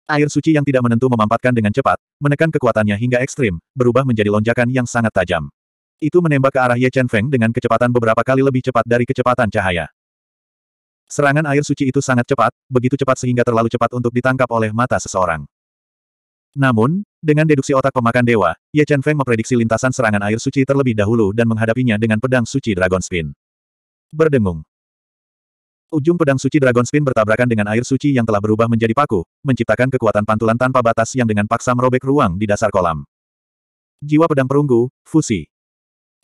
Air suci yang tidak menentu memampatkan dengan cepat, menekan kekuatannya hingga ekstrim, berubah menjadi lonjakan yang sangat tajam. Itu menembak ke arah Ye Chen Feng dengan kecepatan beberapa kali lebih cepat dari kecepatan cahaya. Serangan air suci itu sangat cepat, begitu cepat sehingga terlalu cepat untuk ditangkap oleh mata seseorang. Namun, dengan deduksi otak pemakan dewa, Ye Chen Feng memprediksi lintasan serangan air suci terlebih dahulu dan menghadapinya dengan pedang suci Dragon Spin. Berdengung. Ujung pedang suci Dragon Spin bertabrakan dengan air suci yang telah berubah menjadi paku, menciptakan kekuatan pantulan tanpa batas yang dengan paksa merobek ruang di dasar kolam. Jiwa pedang perunggu, fusi.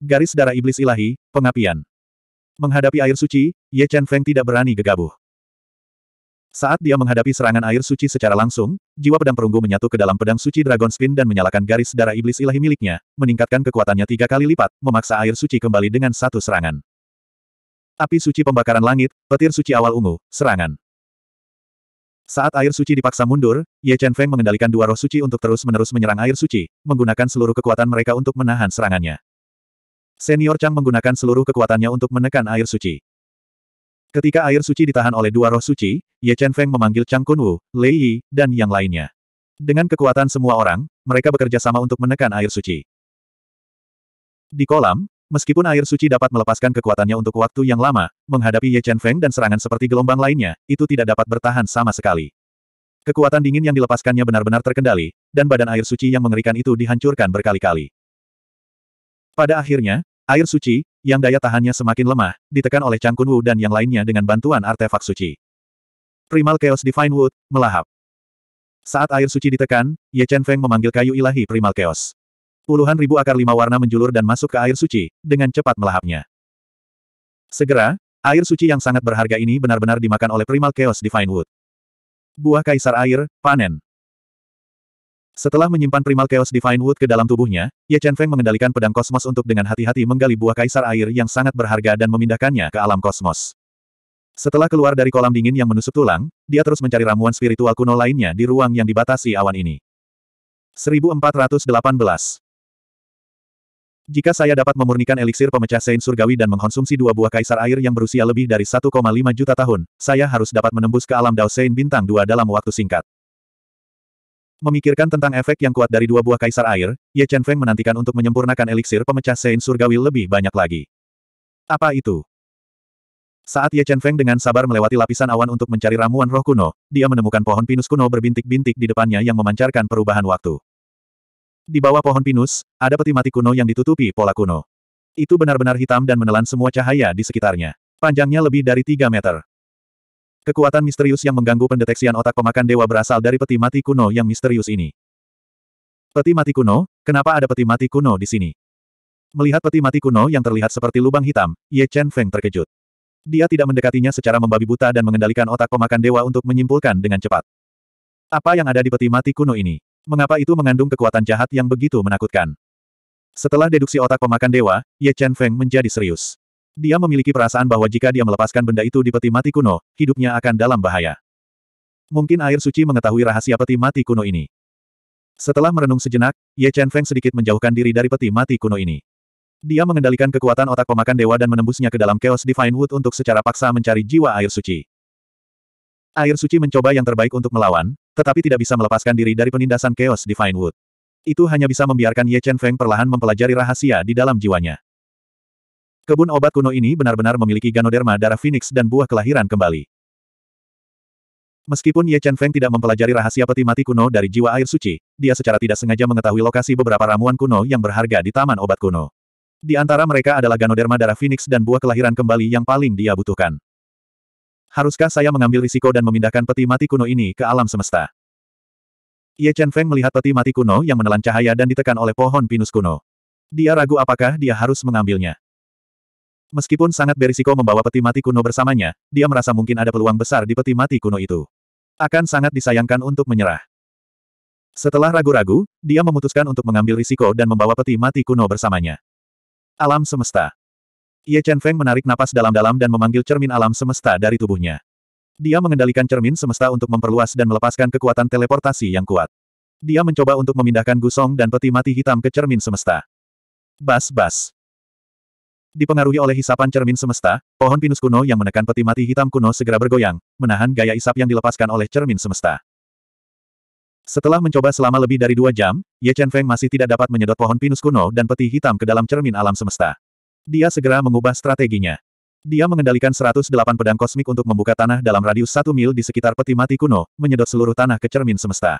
Garis darah iblis ilahi, pengapian. Menghadapi air suci, Ye Chen Feng tidak berani gegabah. Saat dia menghadapi serangan air suci secara langsung, jiwa pedang perunggu menyatu ke dalam pedang suci Dragon Spin dan menyalakan garis darah iblis ilahi miliknya, meningkatkan kekuatannya tiga kali lipat, memaksa air suci kembali dengan satu serangan. Api suci pembakaran langit, petir suci awal ungu, serangan. Saat air suci dipaksa mundur, Ye Chen Feng mengendalikan dua roh suci untuk terus-menerus menyerang air suci, menggunakan seluruh kekuatan mereka untuk menahan serangannya. Senior Chang menggunakan seluruh kekuatannya untuk menekan air suci. Ketika air suci ditahan oleh dua roh suci, Ye Chen Feng memanggil Chang Kunwu, Lei Yi, dan yang lainnya. Dengan kekuatan semua orang, mereka bekerja sama untuk menekan air suci. Di kolam, Meskipun air suci dapat melepaskan kekuatannya untuk waktu yang lama, menghadapi Ye Chen Feng dan serangan seperti gelombang lainnya, itu tidak dapat bertahan sama sekali. Kekuatan dingin yang dilepaskannya benar-benar terkendali, dan badan air suci yang mengerikan itu dihancurkan berkali-kali. Pada akhirnya, air suci, yang daya tahannya semakin lemah, ditekan oleh Chang Kun Wu dan yang lainnya dengan bantuan artefak suci. Primal Chaos Divine Wood, melahap. Saat air suci ditekan, Ye Chen Feng memanggil kayu ilahi Primal Chaos. Puluhan ribu akar lima warna menjulur dan masuk ke air suci, dengan cepat melahapnya. Segera, air suci yang sangat berharga ini benar-benar dimakan oleh Primal Chaos Divine Wood. Buah kaisar air, panen. Setelah menyimpan Primal Chaos Divine Wood ke dalam tubuhnya, Ye Chen Feng mengendalikan pedang kosmos untuk dengan hati-hati menggali buah kaisar air yang sangat berharga dan memindahkannya ke alam kosmos. Setelah keluar dari kolam dingin yang menusuk tulang, dia terus mencari ramuan spiritual kuno lainnya di ruang yang dibatasi awan ini. 1418 jika saya dapat memurnikan eliksir pemecah sein surgawi dan mengkonsumsi dua buah kaisar air yang berusia lebih dari 1,5 juta tahun, saya harus dapat menembus ke alam Dao Sein bintang dua dalam waktu singkat. Memikirkan tentang efek yang kuat dari dua buah kaisar air, Ye Chen Feng menantikan untuk menyempurnakan eliksir pemecah sein surgawi lebih banyak lagi. Apa itu? Saat Ye Chen Feng dengan sabar melewati lapisan awan untuk mencari ramuan roh kuno, dia menemukan pohon pinus kuno berbintik-bintik di depannya yang memancarkan perubahan waktu. Di bawah pohon pinus, ada peti mati kuno yang ditutupi pola kuno. Itu benar-benar hitam dan menelan semua cahaya di sekitarnya. Panjangnya lebih dari 3 meter. Kekuatan misterius yang mengganggu pendeteksian otak pemakan dewa berasal dari peti mati kuno yang misterius ini. Peti mati kuno? Kenapa ada peti mati kuno di sini? Melihat peti mati kuno yang terlihat seperti lubang hitam, Ye Chen Feng terkejut. Dia tidak mendekatinya secara membabi buta dan mengendalikan otak pemakan dewa untuk menyimpulkan dengan cepat. Apa yang ada di peti mati kuno ini? Mengapa itu mengandung kekuatan jahat yang begitu menakutkan? Setelah deduksi otak pemakan dewa, Ye Chen Feng menjadi serius. Dia memiliki perasaan bahwa jika dia melepaskan benda itu di peti mati kuno, hidupnya akan dalam bahaya. Mungkin air suci mengetahui rahasia peti mati kuno ini. Setelah merenung sejenak, Ye Chen Feng sedikit menjauhkan diri dari peti mati kuno ini. Dia mengendalikan kekuatan otak pemakan dewa dan menembusnya ke dalam Chaos Divine Wood untuk secara paksa mencari jiwa air suci. Air suci mencoba yang terbaik untuk melawan, tetapi tidak bisa melepaskan diri dari penindasan chaos Divine Wood. Itu hanya bisa membiarkan Ye Chen Feng perlahan mempelajari rahasia di dalam jiwanya. Kebun obat kuno ini benar-benar memiliki ganoderma darah phoenix dan buah kelahiran kembali. Meskipun Ye Chen Feng tidak mempelajari rahasia peti mati kuno dari jiwa air suci, dia secara tidak sengaja mengetahui lokasi beberapa ramuan kuno yang berharga di taman obat kuno. Di antara mereka adalah ganoderma darah phoenix dan buah kelahiran kembali yang paling dia butuhkan haruskah saya mengambil risiko dan memindahkan peti mati kuno ini ke alam semesta? Ye Chen Feng melihat peti mati kuno yang menelan cahaya dan ditekan oleh pohon pinus kuno. Dia ragu apakah dia harus mengambilnya. Meskipun sangat berisiko membawa peti mati kuno bersamanya, dia merasa mungkin ada peluang besar di peti mati kuno itu. Akan sangat disayangkan untuk menyerah. Setelah ragu-ragu, dia memutuskan untuk mengambil risiko dan membawa peti mati kuno bersamanya. Alam semesta. Ye Chen Feng menarik napas dalam-dalam dan memanggil cermin alam semesta dari tubuhnya. Dia mengendalikan cermin semesta untuk memperluas dan melepaskan kekuatan teleportasi yang kuat. Dia mencoba untuk memindahkan gusong dan peti mati hitam ke cermin semesta. Bas-bas. Dipengaruhi oleh hisapan cermin semesta, pohon pinus kuno yang menekan peti mati hitam kuno segera bergoyang, menahan gaya isap yang dilepaskan oleh cermin semesta. Setelah mencoba selama lebih dari dua jam, Ye Chen Feng masih tidak dapat menyedot pohon pinus kuno dan peti hitam ke dalam cermin alam semesta. Dia segera mengubah strateginya. Dia mengendalikan 108 pedang kosmik untuk membuka tanah dalam radius satu mil di sekitar peti mati kuno, menyedot seluruh tanah ke cermin semesta.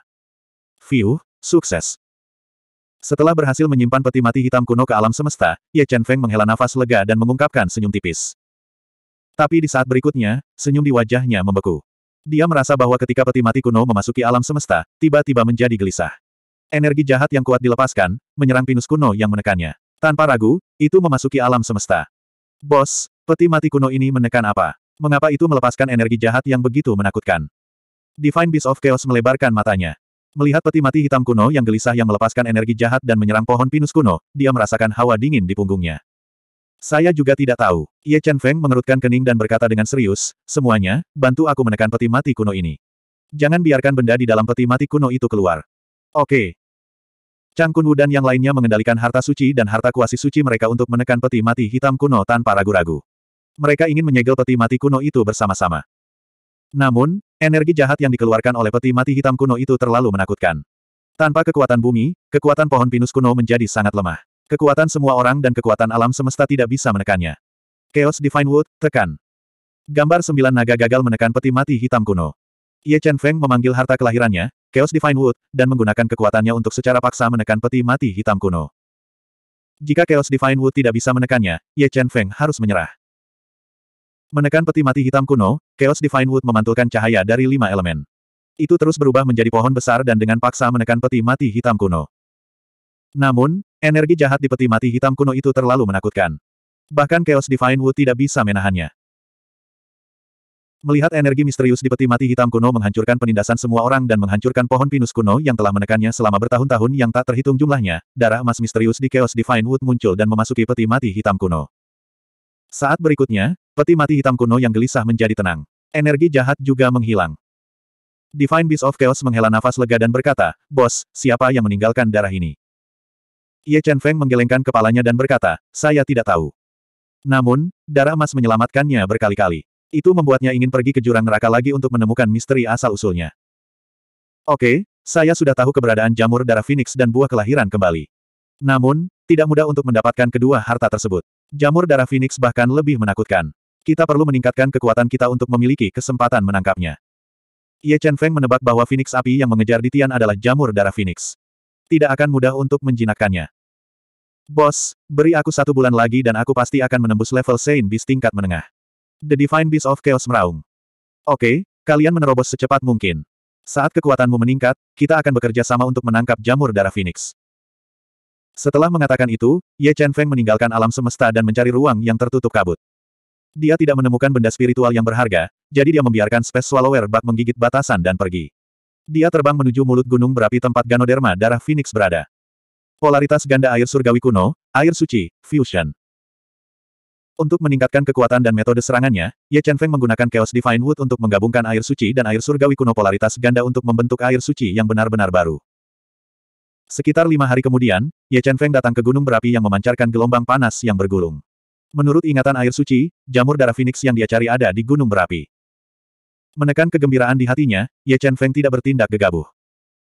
View, sukses. Setelah berhasil menyimpan peti mati hitam kuno ke alam semesta, Ye Chen Feng menghela nafas lega dan mengungkapkan senyum tipis. Tapi di saat berikutnya, senyum di wajahnya membeku. Dia merasa bahwa ketika peti mati kuno memasuki alam semesta, tiba-tiba menjadi gelisah. Energi jahat yang kuat dilepaskan, menyerang pinus kuno yang menekannya. Tanpa ragu, itu memasuki alam semesta. Bos, peti mati kuno ini menekan apa? Mengapa itu melepaskan energi jahat yang begitu menakutkan? Divine Beast of Chaos melebarkan matanya. Melihat peti mati hitam kuno yang gelisah yang melepaskan energi jahat dan menyerang pohon pinus kuno, dia merasakan hawa dingin di punggungnya. Saya juga tidak tahu. Ye Chen Feng mengerutkan kening dan berkata dengan serius, semuanya, bantu aku menekan peti mati kuno ini. Jangan biarkan benda di dalam peti mati kuno itu keluar. Oke, Chang Kunwu dan yang lainnya mengendalikan harta suci dan harta kuasi suci mereka untuk menekan peti mati hitam kuno tanpa ragu-ragu. Mereka ingin menyegel peti mati kuno itu bersama-sama. Namun, energi jahat yang dikeluarkan oleh peti mati hitam kuno itu terlalu menakutkan. Tanpa kekuatan bumi, kekuatan pohon pinus kuno menjadi sangat lemah. Kekuatan semua orang dan kekuatan alam semesta tidak bisa menekannya. Chaos Divine Wood, tekan. Gambar sembilan naga gagal menekan peti mati hitam kuno. Ye Chen Feng memanggil harta kelahirannya, Chaos Divine Wood, dan menggunakan kekuatannya untuk secara paksa menekan peti mati hitam kuno. Jika Chaos Divine Wood tidak bisa menekannya, Ye Chen Feng harus menyerah. Menekan peti mati hitam kuno, Chaos Divine Wood memantulkan cahaya dari lima elemen. Itu terus berubah menjadi pohon besar dan dengan paksa menekan peti mati hitam kuno. Namun, energi jahat di peti mati hitam kuno itu terlalu menakutkan. Bahkan Chaos Divine Wood tidak bisa menahannya. Melihat energi misterius di peti mati hitam kuno menghancurkan penindasan semua orang dan menghancurkan pohon pinus kuno yang telah menekannya selama bertahun-tahun yang tak terhitung jumlahnya, darah emas misterius di Chaos Divine Wood muncul dan memasuki peti mati hitam kuno. Saat berikutnya, peti mati hitam kuno yang gelisah menjadi tenang. Energi jahat juga menghilang. Divine Beast of Chaos menghela nafas lega dan berkata, Bos, siapa yang meninggalkan darah ini? Ye Chen Feng menggelengkan kepalanya dan berkata, saya tidak tahu. Namun, darah emas menyelamatkannya berkali-kali. Itu membuatnya ingin pergi ke jurang neraka lagi untuk menemukan misteri asal-usulnya. Oke, saya sudah tahu keberadaan jamur darah Phoenix dan buah kelahiran kembali. Namun, tidak mudah untuk mendapatkan kedua harta tersebut. Jamur darah Phoenix bahkan lebih menakutkan. Kita perlu meningkatkan kekuatan kita untuk memiliki kesempatan menangkapnya. Ye Chen Feng menebak bahwa Phoenix api yang mengejar di Tian adalah jamur darah Phoenix. Tidak akan mudah untuk menjinakkannya. Bos, beri aku satu bulan lagi dan aku pasti akan menembus level Saint Beast tingkat menengah. The Divine Beast of Chaos meraung. Oke, kalian menerobos secepat mungkin. Saat kekuatanmu meningkat, kita akan bekerja sama untuk menangkap jamur darah Phoenix. Setelah mengatakan itu, Ye Chen Feng meninggalkan alam semesta dan mencari ruang yang tertutup kabut. Dia tidak menemukan benda spiritual yang berharga, jadi dia membiarkan Space Swallower bak menggigit batasan dan pergi. Dia terbang menuju mulut gunung berapi tempat Ganoderma darah Phoenix berada. Polaritas ganda air surgawi kuno, air suci, fusion. Untuk meningkatkan kekuatan dan metode serangannya, Ye Chen Feng menggunakan Chaos Divine Wood untuk menggabungkan air suci dan air surgawi kuno polaritas ganda untuk membentuk air suci yang benar-benar baru. Sekitar lima hari kemudian, Ye Chen Feng datang ke gunung berapi yang memancarkan gelombang panas yang bergulung. Menurut ingatan air suci, jamur darah Phoenix yang dia cari ada di gunung berapi. Menekan kegembiraan di hatinya, Ye Chen Feng tidak bertindak gegabah.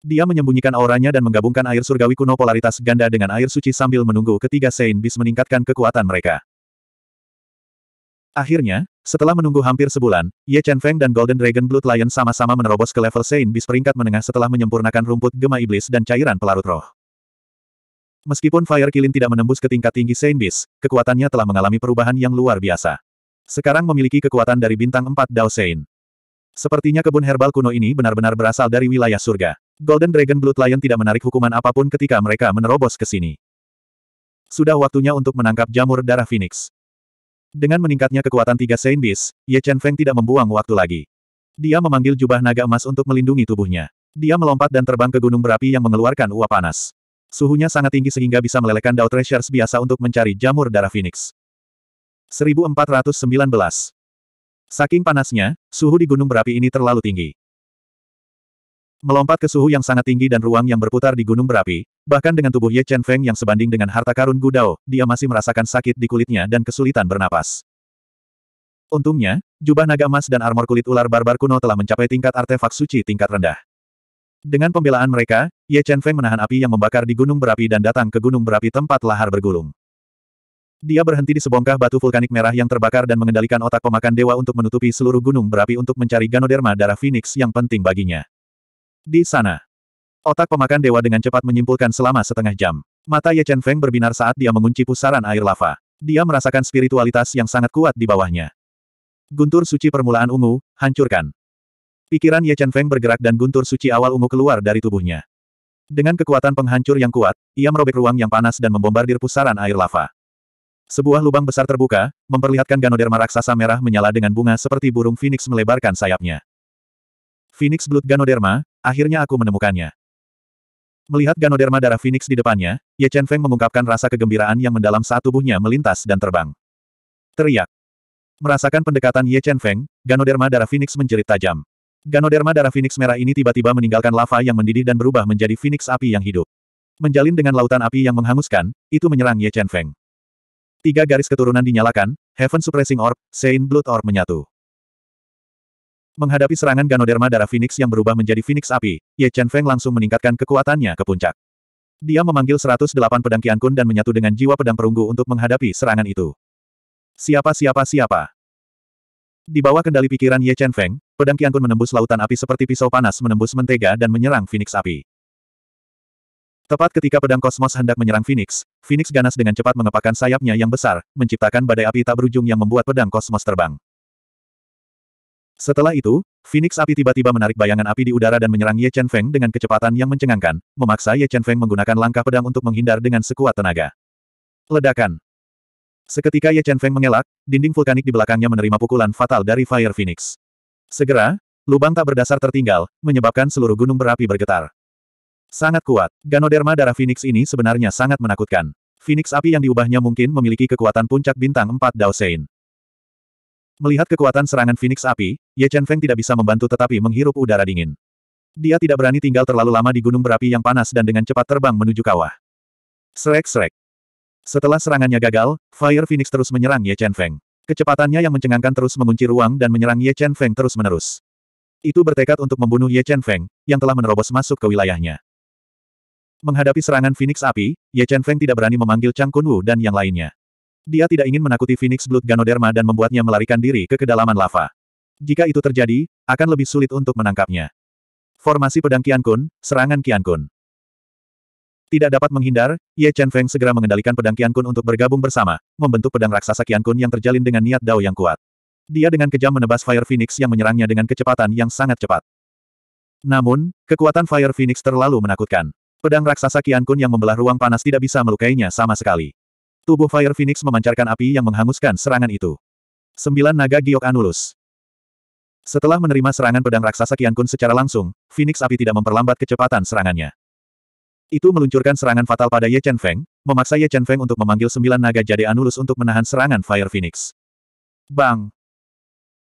Dia menyembunyikan auranya dan menggabungkan air surgawi kuno polaritas ganda dengan air suci sambil menunggu ketiga Saint Beast meningkatkan kekuatan mereka. Akhirnya, setelah menunggu hampir sebulan, Ye Chen Feng dan Golden Dragon Blood Lion sama-sama menerobos ke level Saint Beast peringkat menengah setelah menyempurnakan rumput gema iblis dan cairan pelarut roh. Meskipun Fire Kilin tidak menembus ke tingkat tinggi Saint Beast, kekuatannya telah mengalami perubahan yang luar biasa. Sekarang memiliki kekuatan dari bintang 4 Dao Saint. Sepertinya kebun herbal kuno ini benar-benar berasal dari wilayah surga. Golden Dragon Blood Lion tidak menarik hukuman apapun ketika mereka menerobos ke sini. Sudah waktunya untuk menangkap jamur darah Phoenix. Dengan meningkatnya kekuatan tiga Saint Beast, Ye Chen Feng tidak membuang waktu lagi. Dia memanggil jubah naga emas untuk melindungi tubuhnya. Dia melompat dan terbang ke gunung berapi yang mengeluarkan uap panas. Suhunya sangat tinggi sehingga bisa melelehkan Dao Treasures biasa untuk mencari jamur darah Phoenix. 1419 Saking panasnya, suhu di gunung berapi ini terlalu tinggi. Melompat ke suhu yang sangat tinggi dan ruang yang berputar di gunung berapi, bahkan dengan tubuh Ye Chen Feng yang sebanding dengan harta karun Gudao, dia masih merasakan sakit di kulitnya dan kesulitan bernapas. Untungnya, jubah naga emas dan armor kulit ular barbar kuno telah mencapai tingkat artefak suci tingkat rendah. Dengan pembelaan mereka, Ye Chen Feng menahan api yang membakar di gunung berapi dan datang ke gunung berapi tempat lahar bergulung. Dia berhenti di sebongkah batu vulkanik merah yang terbakar dan mengendalikan otak pemakan dewa untuk menutupi seluruh gunung berapi untuk mencari ganoderma darah phoenix yang penting baginya di sana. Otak pemakan dewa dengan cepat menyimpulkan selama setengah jam. Mata Ye Chen Feng berbinar saat dia mengunci pusaran air lava. Dia merasakan spiritualitas yang sangat kuat di bawahnya. Guntur suci permulaan ungu, hancurkan. Pikiran Ye Chen Feng bergerak dan guntur suci awal ungu keluar dari tubuhnya. Dengan kekuatan penghancur yang kuat, ia merobek ruang yang panas dan membombardir pusaran air lava. Sebuah lubang besar terbuka, memperlihatkan ganoderma raksasa merah menyala dengan bunga seperti burung phoenix melebarkan sayapnya. Phoenix Blood Ganoderma, Akhirnya aku menemukannya. Melihat ganoderma darah Phoenix di depannya, Ye Chen Feng mengungkapkan rasa kegembiraan yang mendalam saat tubuhnya melintas dan terbang. Teriak. Merasakan pendekatan Ye Chen Feng, ganoderma darah Phoenix menjerit tajam. Ganoderma darah Phoenix merah ini tiba-tiba meninggalkan lava yang mendidih dan berubah menjadi Phoenix api yang hidup. Menjalin dengan lautan api yang menghanguskan, itu menyerang Ye Chen Feng. Tiga garis keturunan dinyalakan, Heaven Suppressing Orb, Saint Blood Orb menyatu. Menghadapi serangan Ganoderma darah Phoenix yang berubah menjadi Phoenix api, Ye Chen Feng langsung meningkatkan kekuatannya ke puncak. Dia memanggil 108 pedang Kun dan menyatu dengan jiwa pedang perunggu untuk menghadapi serangan itu. Siapa siapa siapa? Di bawah kendali pikiran Ye Chen Feng, pedang Kun menembus lautan api seperti pisau panas menembus mentega dan menyerang Phoenix api. Tepat ketika pedang kosmos hendak menyerang Phoenix, Phoenix ganas dengan cepat mengepakkan sayapnya yang besar, menciptakan badai api tak berujung yang membuat pedang kosmos terbang. Setelah itu, Phoenix api tiba-tiba menarik bayangan api di udara dan menyerang Ye Chen Feng dengan kecepatan yang mencengangkan, memaksa Ye Chen Feng menggunakan langkah pedang untuk menghindar dengan sekuat tenaga. Ledakan. Seketika Ye Chen Feng mengelak, dinding vulkanik di belakangnya menerima pukulan fatal dari Fire Phoenix. Segera, lubang tak berdasar tertinggal, menyebabkan seluruh gunung berapi bergetar. Sangat kuat, ganoderma darah Phoenix ini sebenarnya sangat menakutkan. Phoenix api yang diubahnya mungkin memiliki kekuatan puncak bintang 4 Daosein. Melihat kekuatan serangan Phoenix Api, Ye Chen Feng tidak bisa membantu tetapi menghirup udara dingin. Dia tidak berani tinggal terlalu lama di gunung berapi yang panas dan dengan cepat terbang menuju kawah. Srek-srek. Setelah serangannya gagal, Fire Phoenix terus menyerang Ye Chen Feng. Kecepatannya yang mencengangkan terus mengunci ruang dan menyerang Ye Chen Feng terus-menerus. Itu bertekad untuk membunuh Ye Chen Feng, yang telah menerobos masuk ke wilayahnya. Menghadapi serangan Phoenix Api, Ye Chen Feng tidak berani memanggil Chang Kun Wu dan yang lainnya. Dia tidak ingin menakuti Phoenix Blood Ganoderma dan membuatnya melarikan diri ke kedalaman lava. Jika itu terjadi, akan lebih sulit untuk menangkapnya. Formasi pedang Kun, serangan Kun. Tidak dapat menghindar, Ye Chen Feng segera mengendalikan pedang Kun untuk bergabung bersama, membentuk pedang raksasa Kun yang terjalin dengan niat dao yang kuat. Dia dengan kejam menebas Fire Phoenix yang menyerangnya dengan kecepatan yang sangat cepat. Namun, kekuatan Fire Phoenix terlalu menakutkan. Pedang raksasa Kun yang membelah ruang panas tidak bisa melukainya sama sekali. Tubuh Fire Phoenix memancarkan api yang menghanguskan serangan itu. Sembilan naga giok anulus. Setelah menerima serangan pedang raksasa Kian Kun secara langsung, Phoenix api tidak memperlambat kecepatan serangannya. Itu meluncurkan serangan fatal pada Ye Chen Feng, memaksa Ye Chen Feng untuk memanggil sembilan naga jade anulus untuk menahan serangan Fire Phoenix. Bang!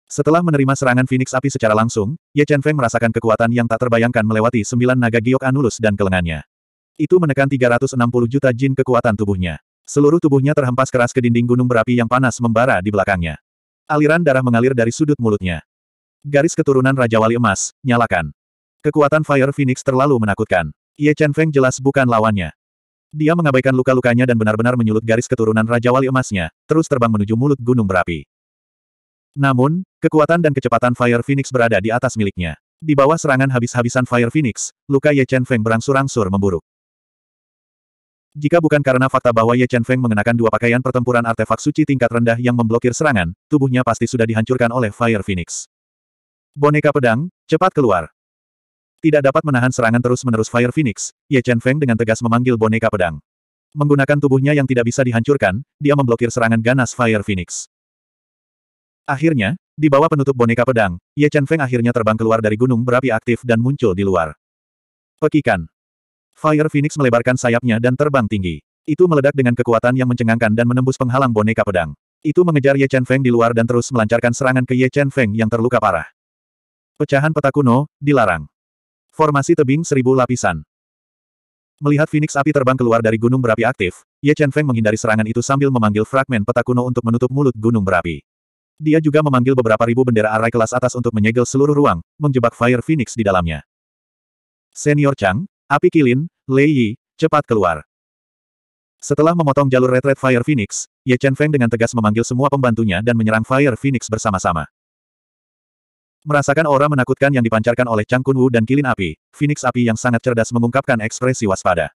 Setelah menerima serangan Phoenix api secara langsung, Ye Chen Feng merasakan kekuatan yang tak terbayangkan melewati sembilan naga giok anulus dan kelengannya. Itu menekan 360 juta jin kekuatan tubuhnya. Seluruh tubuhnya terhempas keras ke dinding gunung berapi yang panas membara di belakangnya. Aliran darah mengalir dari sudut mulutnya. Garis keturunan Raja Wali Emas, nyalakan. Kekuatan Fire Phoenix terlalu menakutkan. Ye Chen Feng jelas bukan lawannya. Dia mengabaikan luka-lukanya dan benar-benar menyulut garis keturunan Raja Wali Emasnya, terus terbang menuju mulut gunung berapi. Namun, kekuatan dan kecepatan Fire Phoenix berada di atas miliknya. Di bawah serangan habis-habisan Fire Phoenix, luka Ye Chen Feng berangsur-angsur memburuk. Jika bukan karena fakta bahwa Ye Chen Feng mengenakan dua pakaian pertempuran artefak suci tingkat rendah yang memblokir serangan, tubuhnya pasti sudah dihancurkan oleh Fire Phoenix. Boneka pedang, cepat keluar. Tidak dapat menahan serangan terus-menerus Fire Phoenix, Ye Chen Feng dengan tegas memanggil boneka pedang. Menggunakan tubuhnya yang tidak bisa dihancurkan, dia memblokir serangan ganas Fire Phoenix. Akhirnya, di bawah penutup boneka pedang, Ye Chen Feng akhirnya terbang keluar dari gunung berapi aktif dan muncul di luar. Pekikan. Fire Phoenix melebarkan sayapnya dan terbang tinggi. Itu meledak dengan kekuatan yang mencengangkan dan menembus penghalang boneka pedang. Itu mengejar Ye Chen Feng di luar dan terus melancarkan serangan ke Ye Chen Feng yang terluka parah. Pecahan peta kuno, dilarang. Formasi tebing seribu lapisan. Melihat Phoenix api terbang keluar dari gunung berapi aktif, Ye Chen Feng menghindari serangan itu sambil memanggil fragmen peta kuno untuk menutup mulut gunung berapi. Dia juga memanggil beberapa ribu bendera arai kelas atas untuk menyegel seluruh ruang, menjebak Fire Phoenix di dalamnya. Senior Chang, Api kilin, Lei Yi, cepat keluar. Setelah memotong jalur Red Red Fire Phoenix, Ye Chen Feng dengan tegas memanggil semua pembantunya dan menyerang Fire Phoenix bersama-sama. Merasakan aura menakutkan yang dipancarkan oleh Chang Kun Wu dan kilin api, Phoenix api yang sangat cerdas mengungkapkan ekspresi waspada.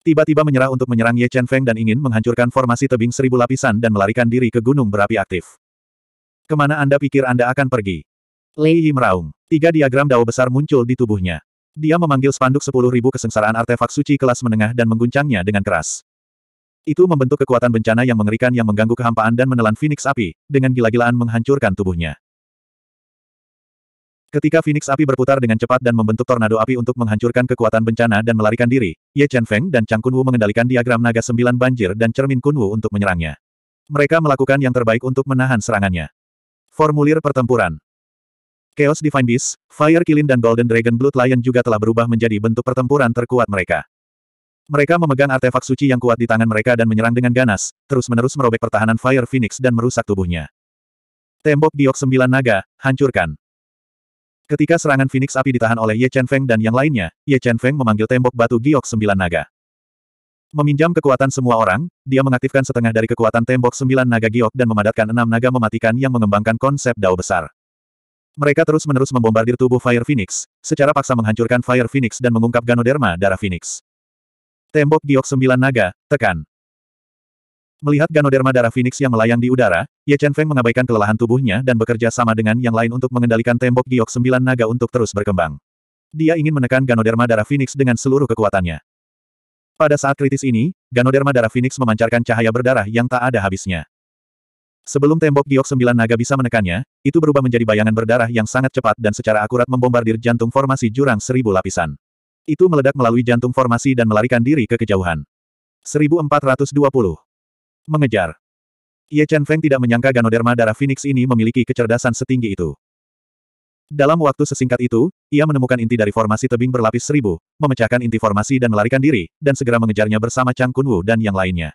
Tiba-tiba menyerah untuk menyerang Ye Chen Feng dan ingin menghancurkan formasi tebing seribu lapisan dan melarikan diri ke gunung berapi aktif. Kemana Anda pikir Anda akan pergi? Lei Yi meraung. Tiga diagram dao besar muncul di tubuhnya. Dia memanggil spanduk sepuluh ribu kesengsaraan artefak suci kelas menengah dan mengguncangnya dengan keras. Itu membentuk kekuatan bencana yang mengerikan yang mengganggu kehampaan dan menelan Phoenix api, dengan gila-gilaan menghancurkan tubuhnya. Ketika Phoenix api berputar dengan cepat dan membentuk tornado api untuk menghancurkan kekuatan bencana dan melarikan diri, Ye Chen Feng dan Chang Wu mengendalikan diagram naga sembilan banjir dan cermin Kun Wu untuk menyerangnya. Mereka melakukan yang terbaik untuk menahan serangannya. Formulir pertempuran Chaos Divine Beast, Fire Killin dan Golden Dragon Blood Lion juga telah berubah menjadi bentuk pertempuran terkuat mereka. Mereka memegang artefak suci yang kuat di tangan mereka dan menyerang dengan ganas, terus-menerus merobek pertahanan Fire Phoenix dan merusak tubuhnya. Tembok Giok Sembilan Naga, hancurkan. Ketika serangan Phoenix api ditahan oleh Ye Chen Feng dan yang lainnya, Ye Chen Feng memanggil tembok batu Giok Sembilan Naga. Meminjam kekuatan semua orang, dia mengaktifkan setengah dari kekuatan tembok Sembilan Naga Giok dan memadatkan enam naga mematikan yang mengembangkan konsep Dao besar. Mereka terus-menerus membombardir tubuh Fire Phoenix, secara paksa menghancurkan Fire Phoenix dan mengungkap ganoderma darah Phoenix. Tembok giok sembilan naga, tekan. Melihat ganoderma darah Phoenix yang melayang di udara, Ye Chen Feng mengabaikan kelelahan tubuhnya dan bekerja sama dengan yang lain untuk mengendalikan tembok giok sembilan naga untuk terus berkembang. Dia ingin menekan ganoderma darah Phoenix dengan seluruh kekuatannya. Pada saat kritis ini, ganoderma darah Phoenix memancarkan cahaya berdarah yang tak ada habisnya. Sebelum tembok giok sembilan naga bisa menekannya, itu berubah menjadi bayangan berdarah yang sangat cepat dan secara akurat membombardir jantung formasi jurang seribu lapisan. Itu meledak melalui jantung formasi dan melarikan diri ke kejauhan. 1420. Mengejar. Ye Chen Feng tidak menyangka Ganoderma darah Phoenix ini memiliki kecerdasan setinggi itu. Dalam waktu sesingkat itu, ia menemukan inti dari formasi tebing berlapis seribu, memecahkan inti formasi dan melarikan diri, dan segera mengejarnya bersama Chang Kunwu dan yang lainnya.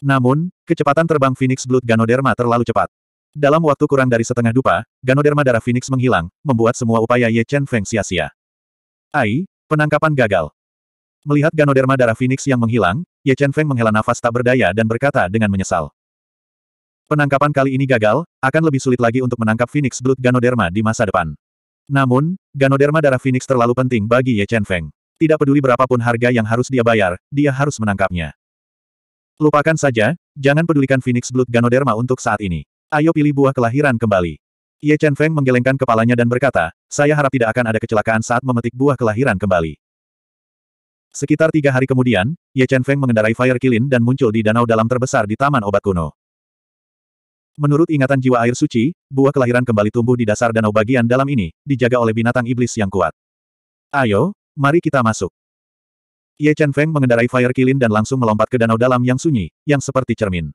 Namun, kecepatan terbang Phoenix Blood Ganoderma terlalu cepat. Dalam waktu kurang dari setengah dupa, Ganoderma darah Phoenix menghilang, membuat semua upaya Ye Chen Feng sia-sia. Ai, penangkapan gagal. Melihat Ganoderma darah Phoenix yang menghilang, Ye Chen Feng menghela nafas tak berdaya dan berkata dengan menyesal. Penangkapan kali ini gagal, akan lebih sulit lagi untuk menangkap Phoenix Blood Ganoderma di masa depan. Namun, Ganoderma darah Phoenix terlalu penting bagi Ye Chen Feng. Tidak peduli berapapun harga yang harus dia bayar, dia harus menangkapnya. Lupakan saja, jangan pedulikan Phoenix Blood Ganoderma untuk saat ini. Ayo pilih buah kelahiran kembali. Ye Chen Feng menggelengkan kepalanya dan berkata, saya harap tidak akan ada kecelakaan saat memetik buah kelahiran kembali. Sekitar tiga hari kemudian, Ye Chen Feng mengendarai Fire Kilin dan muncul di danau dalam terbesar di Taman Obat Kuno. Menurut ingatan jiwa air suci, buah kelahiran kembali tumbuh di dasar danau bagian dalam ini, dijaga oleh binatang iblis yang kuat. Ayo, mari kita masuk. Ye Chen Feng mengendarai Fire Kilin dan langsung melompat ke danau dalam yang sunyi, yang seperti cermin.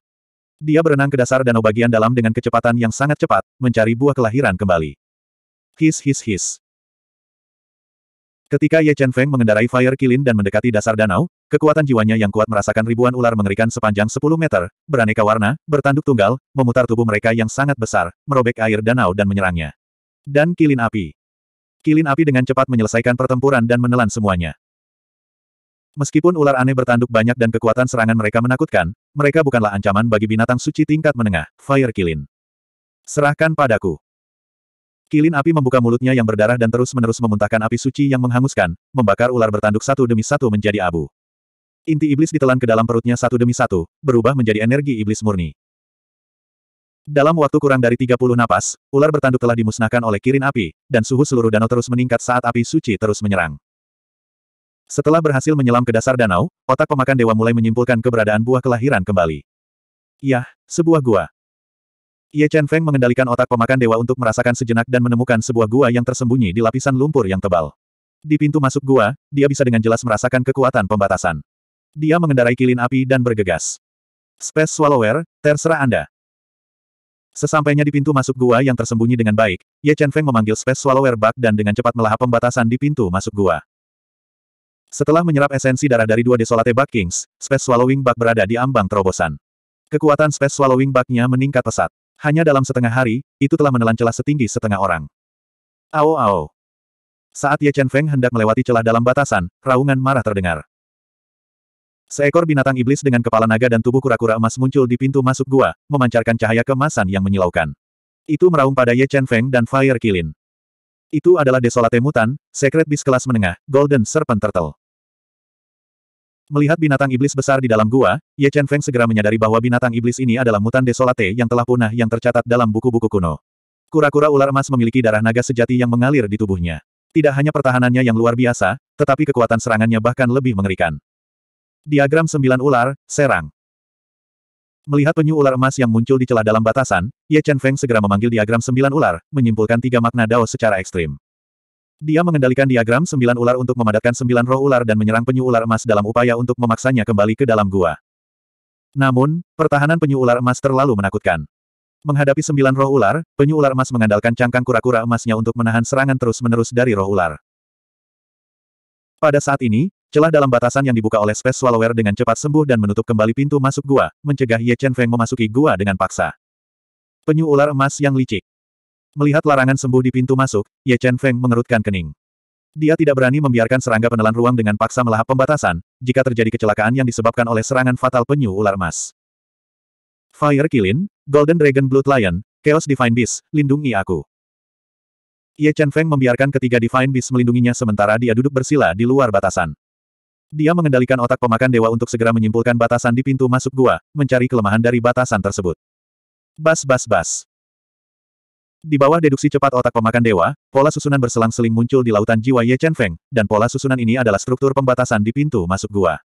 Dia berenang ke dasar danau bagian dalam dengan kecepatan yang sangat cepat, mencari buah kelahiran kembali. His his his. Ketika Ye Chen Feng mengendarai Fire Kilin dan mendekati dasar danau, kekuatan jiwanya yang kuat merasakan ribuan ular mengerikan sepanjang 10 meter, beraneka warna, bertanduk tunggal, memutar tubuh mereka yang sangat besar, merobek air danau dan menyerangnya. Dan kilin api. Kilin api dengan cepat menyelesaikan pertempuran dan menelan semuanya. Meskipun ular aneh bertanduk banyak dan kekuatan serangan mereka menakutkan, mereka bukanlah ancaman bagi binatang suci tingkat menengah, Fire Kilin. Serahkan padaku. Kilin api membuka mulutnya yang berdarah dan terus-menerus memuntahkan api suci yang menghanguskan, membakar ular bertanduk satu demi satu menjadi abu. Inti iblis ditelan ke dalam perutnya satu demi satu, berubah menjadi energi iblis murni. Dalam waktu kurang dari 30 napas, ular bertanduk telah dimusnahkan oleh kirin api, dan suhu seluruh danau terus meningkat saat api suci terus menyerang. Setelah berhasil menyelam ke dasar danau, otak pemakan dewa mulai menyimpulkan keberadaan buah kelahiran kembali. Yah, sebuah gua. Ye Chen Feng mengendalikan otak pemakan dewa untuk merasakan sejenak dan menemukan sebuah gua yang tersembunyi di lapisan lumpur yang tebal. Di pintu masuk gua, dia bisa dengan jelas merasakan kekuatan pembatasan. Dia mengendarai kilin api dan bergegas. Space Swallower, terserah Anda. Sesampainya di pintu masuk gua yang tersembunyi dengan baik, Ye Chen Feng memanggil Space Swallower Bug dan dengan cepat melahap pembatasan di pintu masuk gua. Setelah menyerap esensi darah dari dua desolate bug kings, Space Swallowing Buck berada di ambang terobosan. Kekuatan Space Swallowing Bug-nya meningkat pesat. Hanya dalam setengah hari, itu telah menelan celah setinggi setengah orang. Ao ao. Saat Ye Chen Feng hendak melewati celah dalam batasan, raungan marah terdengar. Seekor binatang iblis dengan kepala naga dan tubuh kura-kura emas muncul di pintu masuk gua, memancarkan cahaya kemasan yang menyilaukan. Itu meraung pada Ye Chen Feng dan Fire Kilin. Itu adalah Desolate Mutan, Secret Beast kelas menengah, Golden Serpent Turtle. Melihat binatang iblis besar di dalam gua, Ye Chen Feng segera menyadari bahwa binatang iblis ini adalah mutan Desolate yang telah punah yang tercatat dalam buku-buku kuno. Kura-kura ular emas memiliki darah naga sejati yang mengalir di tubuhnya. Tidak hanya pertahanannya yang luar biasa, tetapi kekuatan serangannya bahkan lebih mengerikan. Diagram 9 ular, serang. Melihat penyu ular emas yang muncul di celah dalam batasan, Ye Chen Feng segera memanggil diagram sembilan ular, menyimpulkan tiga makna Dao secara ekstrim. Dia mengendalikan diagram sembilan ular untuk memadatkan sembilan roh ular dan menyerang penyu ular emas dalam upaya untuk memaksanya kembali ke dalam gua. Namun, pertahanan penyu ular emas terlalu menakutkan. Menghadapi sembilan roh ular, penyu ular emas mengandalkan cangkang kura-kura emasnya untuk menahan serangan terus-menerus dari roh ular. Pada saat ini, Celah dalam batasan yang dibuka oleh Space Swallower dengan cepat sembuh dan menutup kembali pintu masuk gua, mencegah Ye Chen Feng memasuki gua dengan paksa. Penyu ular emas yang licik. Melihat larangan sembuh di pintu masuk, Ye Chen Feng mengerutkan kening. Dia tidak berani membiarkan serangga penelan ruang dengan paksa melahap pembatasan, jika terjadi kecelakaan yang disebabkan oleh serangan fatal penyu ular emas. Fire Kilin, Golden Dragon Blood Lion, Chaos Divine Beast, lindungi aku. Ye Chen Feng membiarkan ketiga Divine Beast melindunginya sementara dia duduk bersila di luar batasan. Dia mengendalikan otak pemakan dewa untuk segera menyimpulkan batasan di pintu masuk gua, mencari kelemahan dari batasan tersebut. Bas bas bas. Di bawah deduksi cepat otak pemakan dewa, pola susunan berselang-seling muncul di lautan jiwa Ye Chen Feng, dan pola susunan ini adalah struktur pembatasan di pintu masuk gua.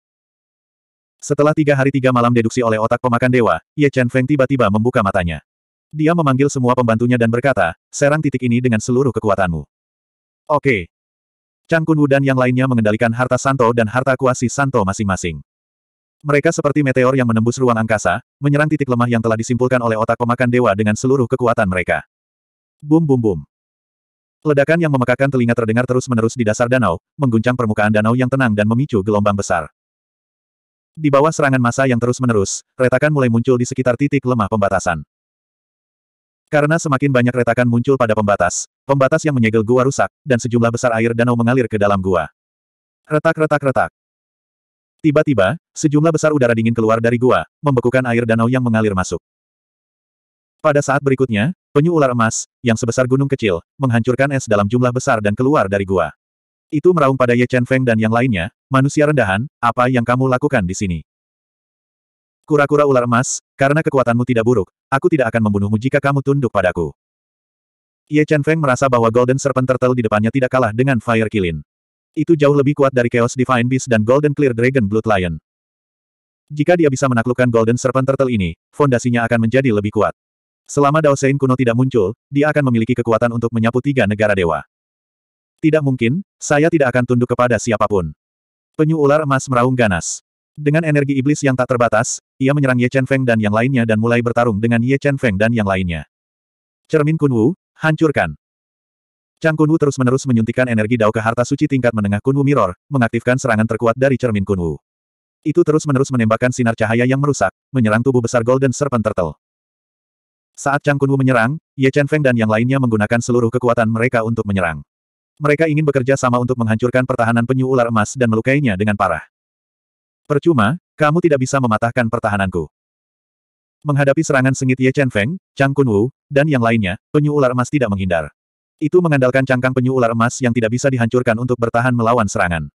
Setelah tiga hari tiga malam deduksi oleh otak pemakan dewa, Ye Chen Feng tiba-tiba membuka matanya. Dia memanggil semua pembantunya dan berkata, serang titik ini dengan seluruh kekuatanmu. Oke, Chang Kunwu dan yang lainnya mengendalikan harta Santo dan harta kuasi Santo masing-masing. Mereka seperti meteor yang menembus ruang angkasa, menyerang titik lemah yang telah disimpulkan oleh otak pemakan dewa dengan seluruh kekuatan mereka. Bum bum bum. Ledakan yang memekakan telinga terdengar terus-menerus di dasar danau, mengguncang permukaan danau yang tenang dan memicu gelombang besar. Di bawah serangan massa yang terus-menerus, retakan mulai muncul di sekitar titik lemah pembatasan. Karena semakin banyak retakan muncul pada pembatas, pembatas yang menyegel gua rusak, dan sejumlah besar air danau mengalir ke dalam gua. Retak-retak-retak. Tiba-tiba, sejumlah besar udara dingin keluar dari gua, membekukan air danau yang mengalir masuk. Pada saat berikutnya, penyu ular emas, yang sebesar gunung kecil, menghancurkan es dalam jumlah besar dan keluar dari gua. Itu meraung pada Ye Chen Feng dan yang lainnya, manusia rendahan, apa yang kamu lakukan di sini? Kura-kura ular emas, karena kekuatanmu tidak buruk, aku tidak akan membunuhmu jika kamu tunduk padaku. Ye Chen Feng merasa bahwa Golden Serpent Turtle di depannya tidak kalah dengan Fire Kilin. Itu jauh lebih kuat dari Chaos Divine Beast dan Golden Clear Dragon Blood Lion. Jika dia bisa menaklukkan Golden Serpent Turtle ini, fondasinya akan menjadi lebih kuat. Selama Dao Sein kuno tidak muncul, dia akan memiliki kekuatan untuk menyapu tiga negara dewa. Tidak mungkin, saya tidak akan tunduk kepada siapapun. Penyu ular emas meraung ganas. Dengan energi iblis yang tak terbatas, ia menyerang Ye Chen Feng dan yang lainnya dan mulai bertarung dengan Ye Chen Feng dan yang lainnya. Cermin Kunwu, hancurkan. Chang Kunwu terus-menerus menyuntikkan energi dao ke harta suci tingkat menengah Kunwu Mirror, mengaktifkan serangan terkuat dari cermin Kunwu. Itu terus-menerus menembakkan sinar cahaya yang merusak, menyerang tubuh besar Golden Serpent Turtle. Saat Chang Kunwu menyerang, Ye Chen Feng dan yang lainnya menggunakan seluruh kekuatan mereka untuk menyerang. Mereka ingin bekerja sama untuk menghancurkan pertahanan penyu ular emas dan melukainya dengan parah. Percuma, kamu tidak bisa mematahkan pertahananku. Menghadapi serangan sengit Ye Chen Feng, Chang Kun Wu, dan yang lainnya, penyu ular emas tidak menghindar. Itu mengandalkan cangkang penyu ular emas yang tidak bisa dihancurkan untuk bertahan melawan serangan.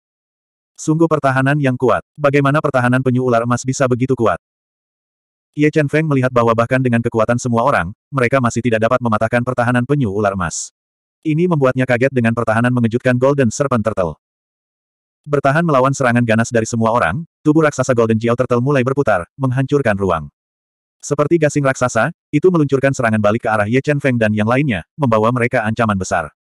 Sungguh pertahanan yang kuat. Bagaimana pertahanan penyu ular emas bisa begitu kuat? Ye Chen Feng melihat bahwa bahkan dengan kekuatan semua orang, mereka masih tidak dapat mematahkan pertahanan penyu ular emas. Ini membuatnya kaget dengan pertahanan mengejutkan Golden Serpent Turtle. Bertahan melawan serangan ganas dari semua orang, tubuh raksasa Golden Jiao Turtle mulai berputar, menghancurkan ruang. Seperti gasing raksasa, itu meluncurkan serangan balik ke arah Ye Chen Feng dan yang lainnya, membawa mereka ancaman besar.